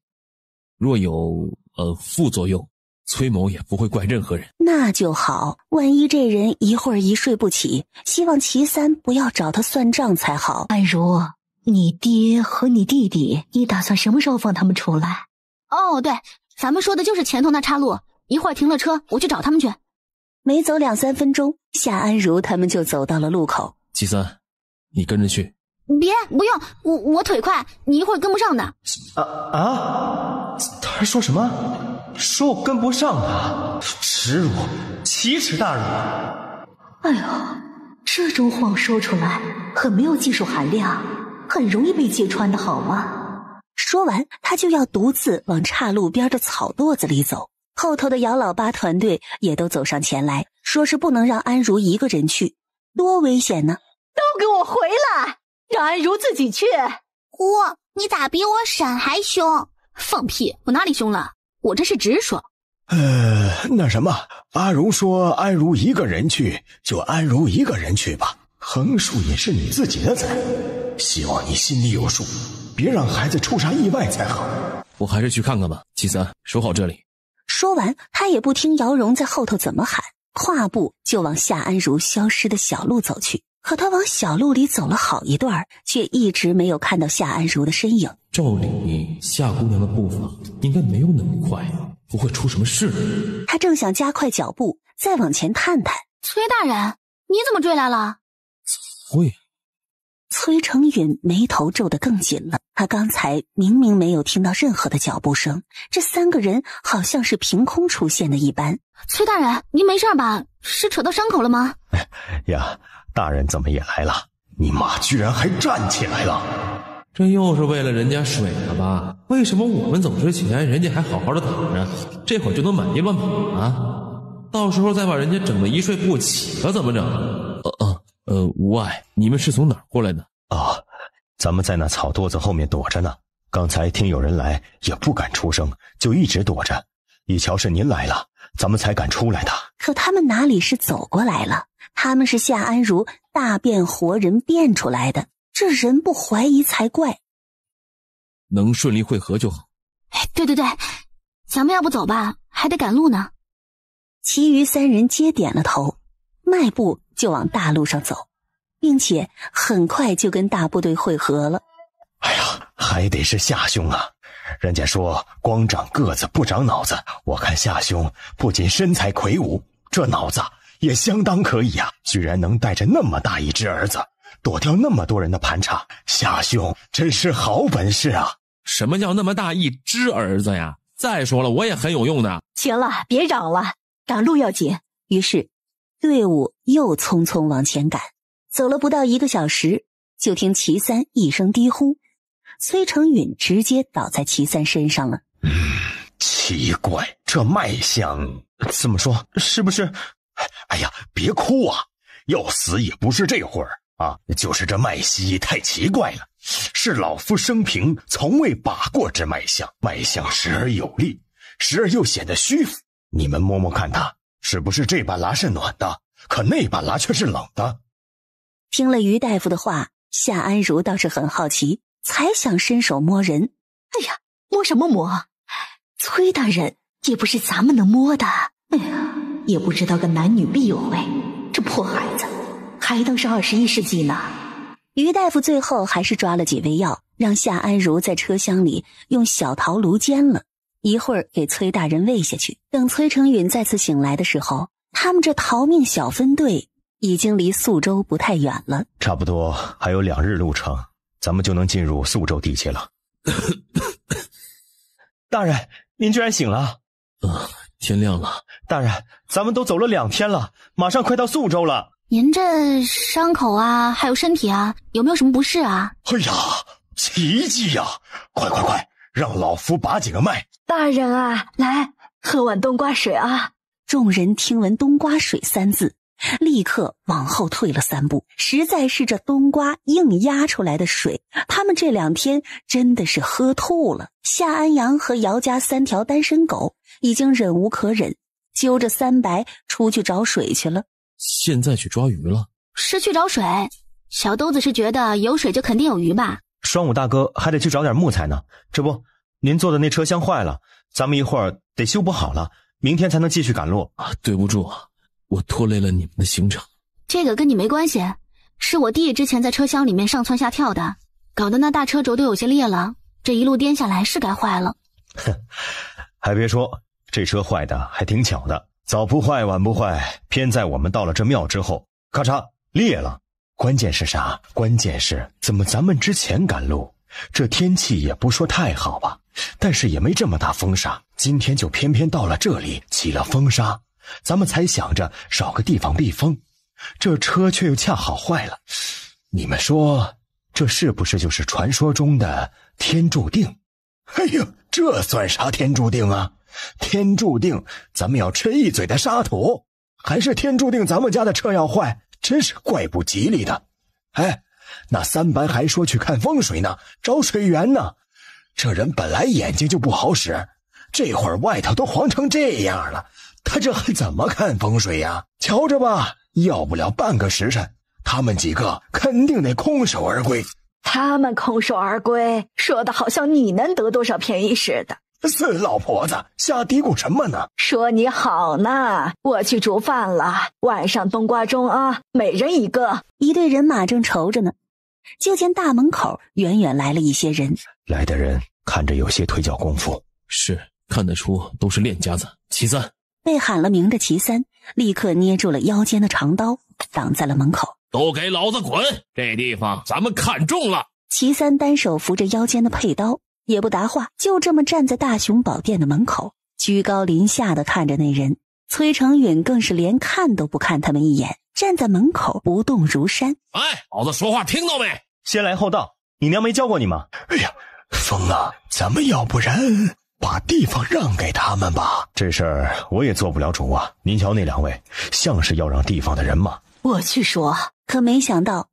若有呃副作用，崔某也不会怪任何人。那就好，万一这人一会儿一睡不起，希望齐三不要找他算账才好。安如，你爹和你弟弟，你打算什么时候放他们出来？哦，对，咱们说的就是前头那岔路。一会儿停了车，我去找他们去。没走两三分钟，夏安如他们就走到了路口。齐三，你跟着去。别，不用，我我腿快，你一会儿跟不上的。啊啊！他还说什么？说我跟不上他，耻辱，奇耻大辱！哎呦，这种谎说出来很没有技术含量，很容易被揭穿的，好吗？说完，他就要独自往岔路边的草垛子里走。后头的姚老八团队也都走上前来，说是不能让安如一个人去，多危险呢！都给我回来，让安如自己去。姑，你咋比我婶还凶？放屁！我哪里凶了？我这是直说。呃，那什么，阿荣说安如一个人去，就安如一个人去吧，横竖也是你自己的仔，希望你心里有数，别让孩子出啥意外才好。我还是去看看吧。七三，守好这里。说完，他也不听姚荣在后头怎么喊，跨步就往夏安如消失的小路走去。可他往小路里走了好一段，却一直没有看到夏安如的身影。照理，夏姑娘的步伐应该没有那么快，不会出什么事。他正想加快脚步，再往前探探。崔大人，你怎么追来了？怎么会？崔成允眉头皱得更紧了。他刚才明明没有听到任何的脚步声，这三个人好像是凭空出现的一般。崔大人，您没事吧？是扯到伤口了吗？哎 呀，大人怎么也来了？你妈居然还站起来了！这又是为了人家水了吧？为什么我们走之前人家还好好的躺着，这会儿就能满地乱跑啊？到时候再把人家整得一睡不起了，怎么整？呃，无碍。你们是从哪儿过来的？啊，咱们在那草垛子后面躲着呢。刚才听有人来，也不敢出声，就一直躲着。一瞧是您来了，咱们才敢出来的。可他们哪里是走过来了？他们是夏安如大变活人变出来的。这人不怀疑才怪。能顺利会合就好。哎，对对对，咱们要不走吧？还得赶路呢。其余三人皆点了头，迈步。就往大路上走，并且很快就跟大部队会合了。哎呀，还得是夏兄啊！人家说光长个子不长脑子，我看夏兄不仅身材魁梧，这脑子也相当可以啊！居然能带着那么大一只儿子躲掉那么多人的盘查，夏兄真是好本事啊！什么叫那么大一只儿子呀？再说了，我也很有用的。行了，别嚷了，赶路要紧。于是。队伍又匆匆往前赶，走了不到一个小时，就听齐三一声低呼：“崔成允直接倒在齐三身上了。”嗯，奇怪，这脉象怎么说？是不是？哎呀，别哭啊！要死也不是这会儿啊，就是这脉息太奇怪了，是老夫生平从未把过之脉象。脉象时而有力，时而又显得虚浮。你们摸摸看他。是不是这半拉是暖的，可那半拉却是冷的？听了于大夫的话，夏安如倒是很好奇，才想伸手摸人。哎呀，摸什么摸？崔大人也不是咱们能摸的。哎呀，也不知道个男女必有味，这破孩子还当是二十一世纪呢。于大夫最后还是抓了几味药，让夏安如在车厢里用小陶炉煎了。一会儿给崔大人喂下去。等崔成允再次醒来的时候，他们这逃命小分队已经离宿州不太远了。差不多还有两日路程，咱们就能进入宿州地界了。大人，您居然醒了！啊，天亮了！大人，咱们都走了两天了，马上快到宿州了。您这伤口啊，还有身体啊，有没有什么不适啊？哎呀，奇迹呀！快快快！让老夫把几个脉，大人啊，来喝碗冬瓜水啊！众人听闻“冬瓜水”三字，立刻往后退了三步。实在是这冬瓜硬压出来的水，他们这两天真的是喝吐了。夏安阳和姚家三条单身狗已经忍无可忍，揪着三白出去找水去了。现在去抓鱼了？是去找水。小兜子是觉得有水就肯定有鱼吧？双五大哥还得去找点木材呢，这不。您坐的那车厢坏了，咱们一会儿得修补好了，明天才能继续赶路。对不住啊，我拖累了你们的行程。这个跟你没关系，是我弟之前在车厢里面上蹿下跳的，搞得那大车轴都有些裂了。这一路颠下来是该坏了。哼，还别说，这车坏的还挺巧的，早不坏晚不坏，偏在我们到了这庙之后，咔嚓裂了。关键是啥？关键是怎么咱们之前赶路。这天气也不说太好吧，但是也没这么大风沙。今天就偏偏到了这里起了风沙，咱们才想着找个地方避风。这车却又恰好坏了，你们说这是不是就是传说中的天注定？哎呦，这算啥天注定啊！天注定咱们要吃一嘴的沙土，还是天注定咱们家的车要坏？真是怪不吉利的。哎。那三白还说去看风水呢，找水源呢。这人本来眼睛就不好使，这会儿外头都黄成这样了，他这还怎么看风水呀？瞧着吧，要不了半个时辰，他们几个肯定得空手而归。他们空手而归，说的好像你能得多少便宜似的。死老婆子，瞎嘀咕什么呢？说你好呢，我去煮饭了。晚上冬瓜盅啊，每人一个。一队人马正愁着呢。就见大门口远远来了一些人，来的人看着有些腿脚功夫，是看得出都是练家子。齐三被喊了名的齐三，立刻捏住了腰间的长刀，挡在了门口。都给老子滚！这地方咱们看中了。齐三单手扶着腰间的佩刀，也不答话，就这么站在大雄宝殿的门口，居高临下的看着那人。崔成允更是连看都不看他们一眼，站在门口不动如山。哎，老子说话听到没？先来后到，你娘没教过你吗？哎呀，疯了！咱们要不然把地方让给他们吧？这事儿我也做不了主啊。您瞧那两位，像是要让地方的人吗？我去说，可没想到，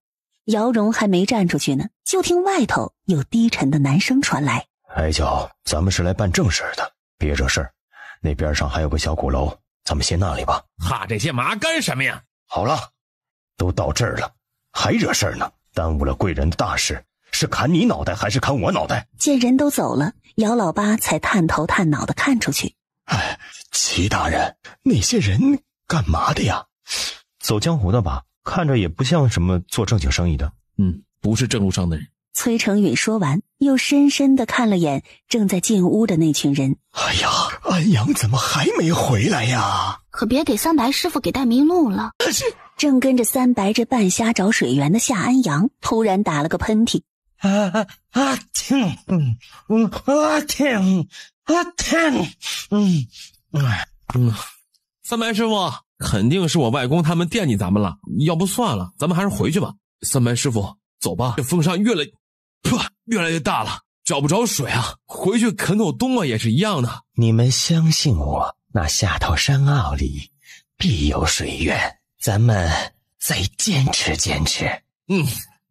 姚荣还没站出去呢，就听外头有低沉的男声传来：“矮脚，咱们是来办正事的，别惹事儿。那边上还有个小鼓楼。”咱们先那里吧，怕这些麻干什么呀？好了，都到这儿了，还惹事儿呢，耽误了贵人的大事，是砍你脑袋还是砍我脑袋？见人都走了，姚老八才探头探脑的看出去。哎，齐大人，那些人干嘛的呀？走江湖的吧？看着也不像什么做正经生意的。嗯，不是正路上的人。崔成允说完，又深深的看了眼正在进屋的那群人。哎呀，安阳怎么还没回来呀？可别给三白师傅给带迷路了。正跟着三白这半瞎找水源的夏安阳，突然打了个喷嚏。啊啊！天嗯嗯啊天啊天嗯嗯嗯。三白师傅，肯定是我外公他们惦记咱们了，要不算了，咱们还是回去吧。三白师傅，走吧，这风沙越来。呵，越来越大了，找不着水啊！回去啃口冬瓜也是一样的。你们相信我，那下头山坳里必有水源，咱们再坚持坚持。嗯，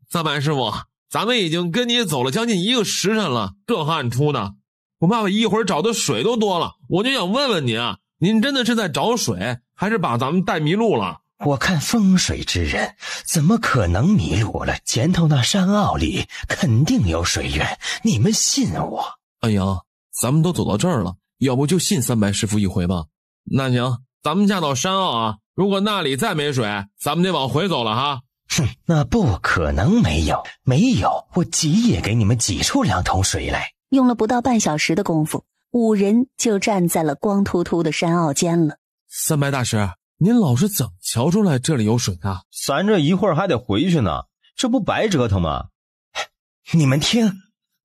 三白师傅，咱们已经跟你走了将近一个时辰了，这汗出的，我爸爸一会儿找的水都多了。我就想问问您啊，您真的是在找水，还是把咱们带迷路了？我看风水之人，怎么可能迷路了？前头那山坳里肯定有水源，你们信我。阿呀，咱们都走到这儿了，要不就信三白师傅一回吧。那行，咱们下到山坳啊。如果那里再没水，咱们得往回走了哈。哼，那不可能没有，没有，我挤也给你们挤出两桶水来。用了不到半小时的功夫，五人就站在了光秃秃的山坳间了。三白大师。您老是怎么瞧出来这里有水的？咱这一会儿还得回去呢，这不白折腾吗？你们听，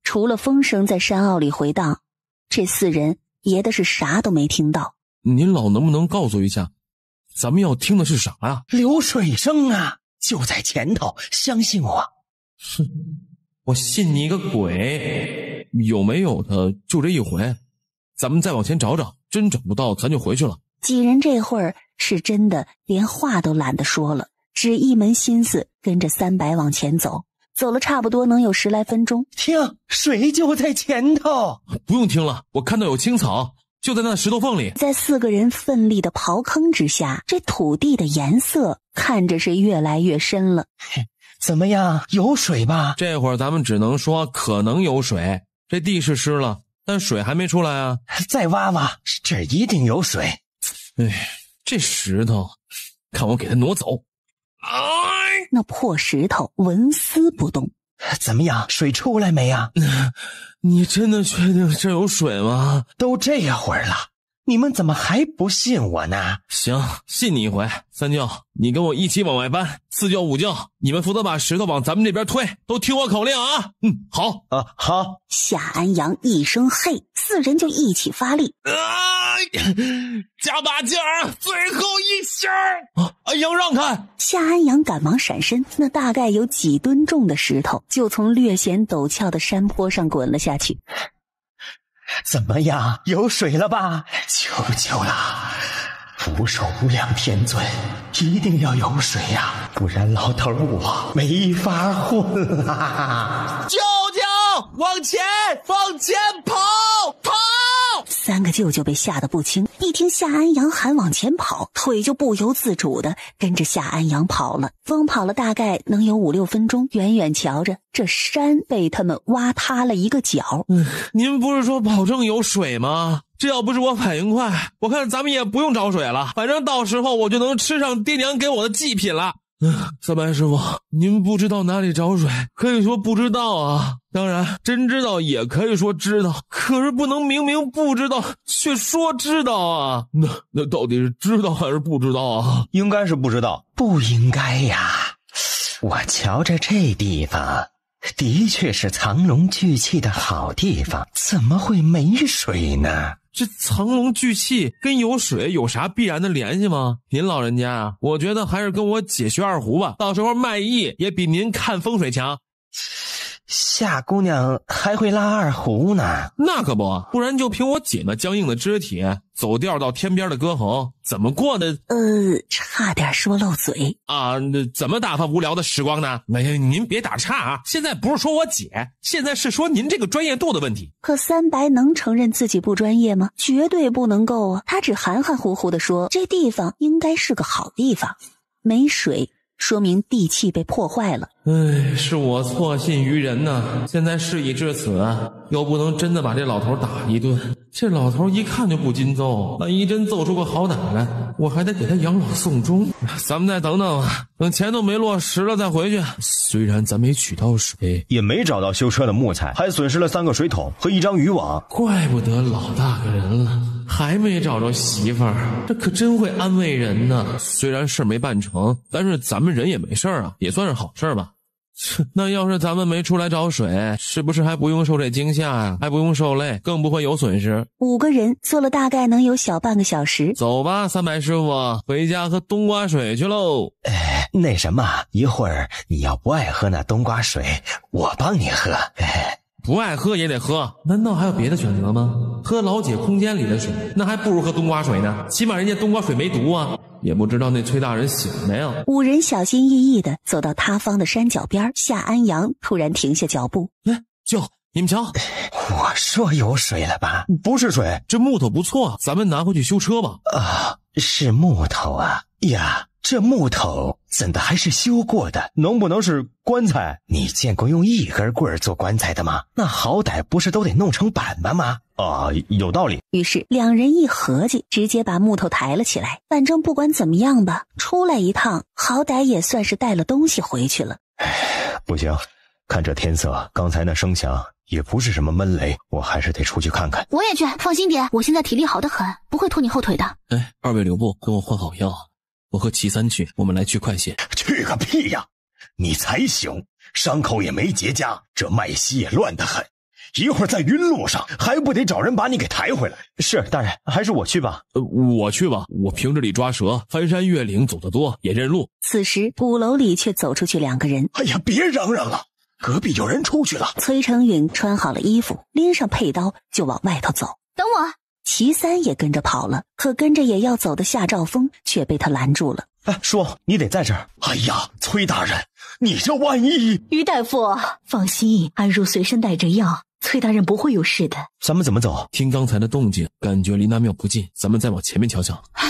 除了风声在山坳里回荡，这四人爷的是啥都没听到。您老能不能告诉一下，咱们要听的是啥呀？流水声啊，就在前头，相信我。哼，我信你个鬼，有没有的就这一回，咱们再往前找找，真找不到，咱就回去了。几人这会儿。是真的，连话都懒得说了，只一门心思跟着三百往前走。走了差不多能有十来分钟，听，水就在前头。不用听了，我看到有青草，就在那石头缝里。在四个人奋力的刨坑之下，这土地的颜色看着是越来越深了。怎么样，有水吧？这会儿咱们只能说可能有水，这地是湿了，但水还没出来啊。再挖挖，这一定有水。哎。这石头，看我给它挪走。哎、那破石头纹丝不动。怎么样，水出来没啊？你真的确定这有水吗？都这会儿了，你们怎么还不信我呢？行，信你一回。三舅，你跟我一起往外搬。四舅、五舅，你们负责把石头往咱们这边推。都听我口令啊！嗯，好啊，好。夏安阳一声嘿，四人就一起发力。加把劲儿，最后一下！哎呦，让开！夏安阳赶忙闪身，那大概有几吨重的石头就从略显陡峭的山坡上滚了下去。怎么样？有水了吧？求求了，俯首无量天尊，一定要有水呀，不然老头我没法混了。舅舅，往前，往前跑，跑！三个舅舅被吓得不轻，一听夏安阳喊往前跑，腿就不由自主的跟着夏安阳跑了。疯跑了大概能有五六分钟，远远瞧着这山被他们挖塌了一个角。嗯，您不是说保证有水吗？这要不是我反应快，我看咱们也不用找水了。反正到时候我就能吃上爹娘给我的祭品了。三 白师傅，您不知道哪里找水，可以说不知道啊。当然，真知道也可以说知道，可是不能明明不知道却说知道啊。那那到底是知道还是不知道啊？应该是不知道，不应该呀。我瞧着这地方，的确是藏龙聚气的好地方，怎么会没水呢？这藏龙聚气跟有水有啥必然的联系吗？您老人家啊，我觉得还是跟我姐学二胡吧，到时候卖艺也比您看风水强。夏姑娘还会拉二胡呢，那可不，不然就凭我姐那僵硬的肢体，走调到天边的歌喉，怎么过呢？呃，差点说漏嘴啊！那怎么打发无聊的时光呢？没，您别打岔啊！现在不是说我姐，现在是说您这个专业度的问题。可三白能承认自己不专业吗？绝对不能够啊！他只含含糊糊的说，这地方应该是个好地方，没水。说明地契被破坏了。哎，是我错信于人呐！现在事已至此，又不能真的把这老头打一顿。这老头一看就不禁揍，万一真揍出个好歹来，我还得给他养老送终。咱们再等等吧，等钱都没落实了再回去。虽然咱没取到水，也没找到修车的木材，还损失了三个水桶和一张渔网，怪不得老大个人了。还没找着媳妇儿，这可真会安慰人呢。虽然事儿没办成，但是咱们人也没事儿啊，也算是好事吧。那要是咱们没出来找水，是不是还不用受这惊吓呀？还不用受累，更不会有损失。五个人坐了大概能有小半个小时。走吧，三白师傅，回家喝冬瓜水去喽。哎，那什么，一会儿你要不爱喝那冬瓜水，我帮你喝。不爱喝也得喝，难道还有别的选择吗？喝老姐空间里的水，那还不如喝冬瓜水呢。起码人家冬瓜水没毒啊。也不知道那崔大人醒了没有。五人小心翼翼的走到塌方的山脚边，夏安阳突然停下脚步，来，舅，你们瞧，我说有水了吧？不是水，这木头不错，咱们拿回去修车吧。啊，是木头啊。呀，这木头怎的还是修过的？能不能是棺材？你见过用一根棍儿做棺材的吗？那好歹不是都得弄成板板吗？啊，有道理。于是两人一合计，直接把木头抬了起来。反正不管怎么样吧，出来一趟，好歹也算是带了东西回去了。哎，不行，看这天色，刚才那声响也不是什么闷雷，我还是得出去看看。我也去，放心点，我现在体力好的很，不会拖你后腿的。哎，二位留步，跟我换好药。我和齐三去，我们来去快些。去个屁呀！你才凶，伤口也没结痂，这脉息也乱得很。一会儿在晕路上，还不得找人把你给抬回来？是大人，还是我去吧？呃，我去吧。我平日里抓蛇，翻山越岭走得多，也认路。此时鼓楼里却走出去两个人。哎呀，别嚷嚷了，隔壁有人出去了。崔成允穿好了衣服，拎上佩刀就往外头走。等我。齐三也跟着跑了，可跟着也要走的夏兆峰却被他拦住了。哎，叔，你得在这儿。哎呀，崔大人，你这万一……于大夫，放心，安如随身带着药，崔大人不会有事的。咱们怎么走？听刚才的动静，感觉离那庙不近，咱们再往前面瞧瞧。啊，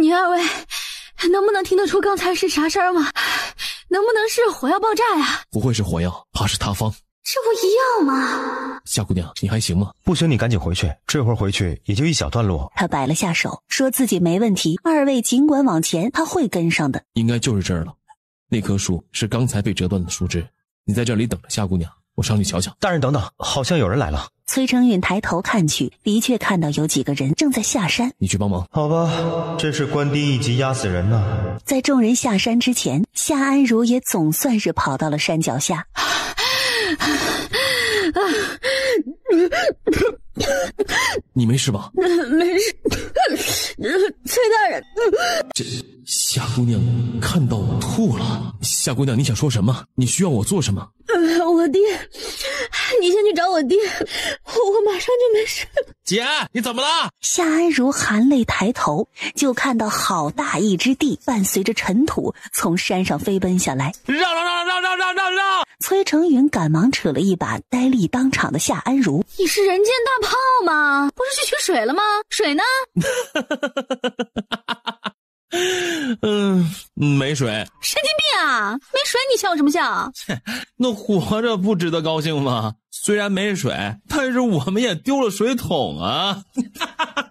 你二位，能不能听得出刚才是啥声吗？能不能是火药爆炸呀？不会是火药，怕是塌方。这不一样吗？夏姑娘，你还行吗？不行，你赶紧回去。这会儿回去也就一小段路。他摆了下手，说自己没问题。二位尽管往前，他会跟上的。应该就是这儿了，那棵树是刚才被折断的树枝。你在这里等着，夏姑娘，我上去瞧瞧。大人，等等，好像有人来了。崔成允抬头看去，的确看到有几个人正在下山。你去帮忙，好吧？这是官低一级压死人呢。在众人下山之前，夏安如也总算是跑到了山脚下。你没事吧？没事。崔大人，这夏姑娘看到吐了。夏姑娘，你想说什么？你需要我做什么？我爹，你先去找我爹，我马上就没事。姐，你怎么了？夏安如含泪抬头，就看到好大一只地伴随着尘土从山上飞奔下来。让让让让让让让让！崔成云赶忙扯了一把呆立当场的夏安如：“你是人间大炮吗？不是去取水了吗？水呢？” 嗯，没水，神经病啊！没水，你笑什么笑？切，那活着不值得高兴吗？虽然没水，但是我们也丢了水桶啊！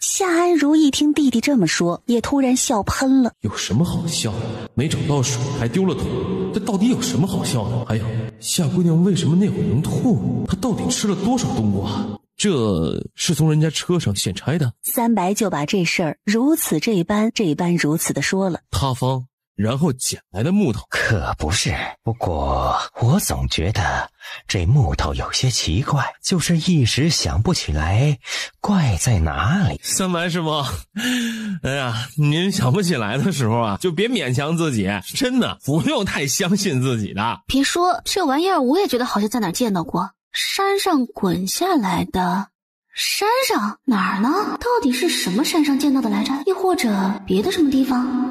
夏安如一听弟弟这么说，也突然笑喷了。有什么好笑？没找到水还丢了桶，这到底有什么好笑的？还有，夏姑娘为什么那会能吐？她到底吃了多少冬瓜？这是从人家车上现拆的，三白就把这事儿如此这般这般如此的说了。塌方，然后捡来的木头，可不是。不过我总觉得这木头有些奇怪，就是一时想不起来怪在哪里。三白师傅，哎呀，您想不起来的时候啊，就别勉强自己，真的不用太相信自己的。别说这玩意儿，我也觉得好像在哪见到过。山上滚下来的，山上哪儿呢？到底是什么山上见到的来着？又或者别的什么地方？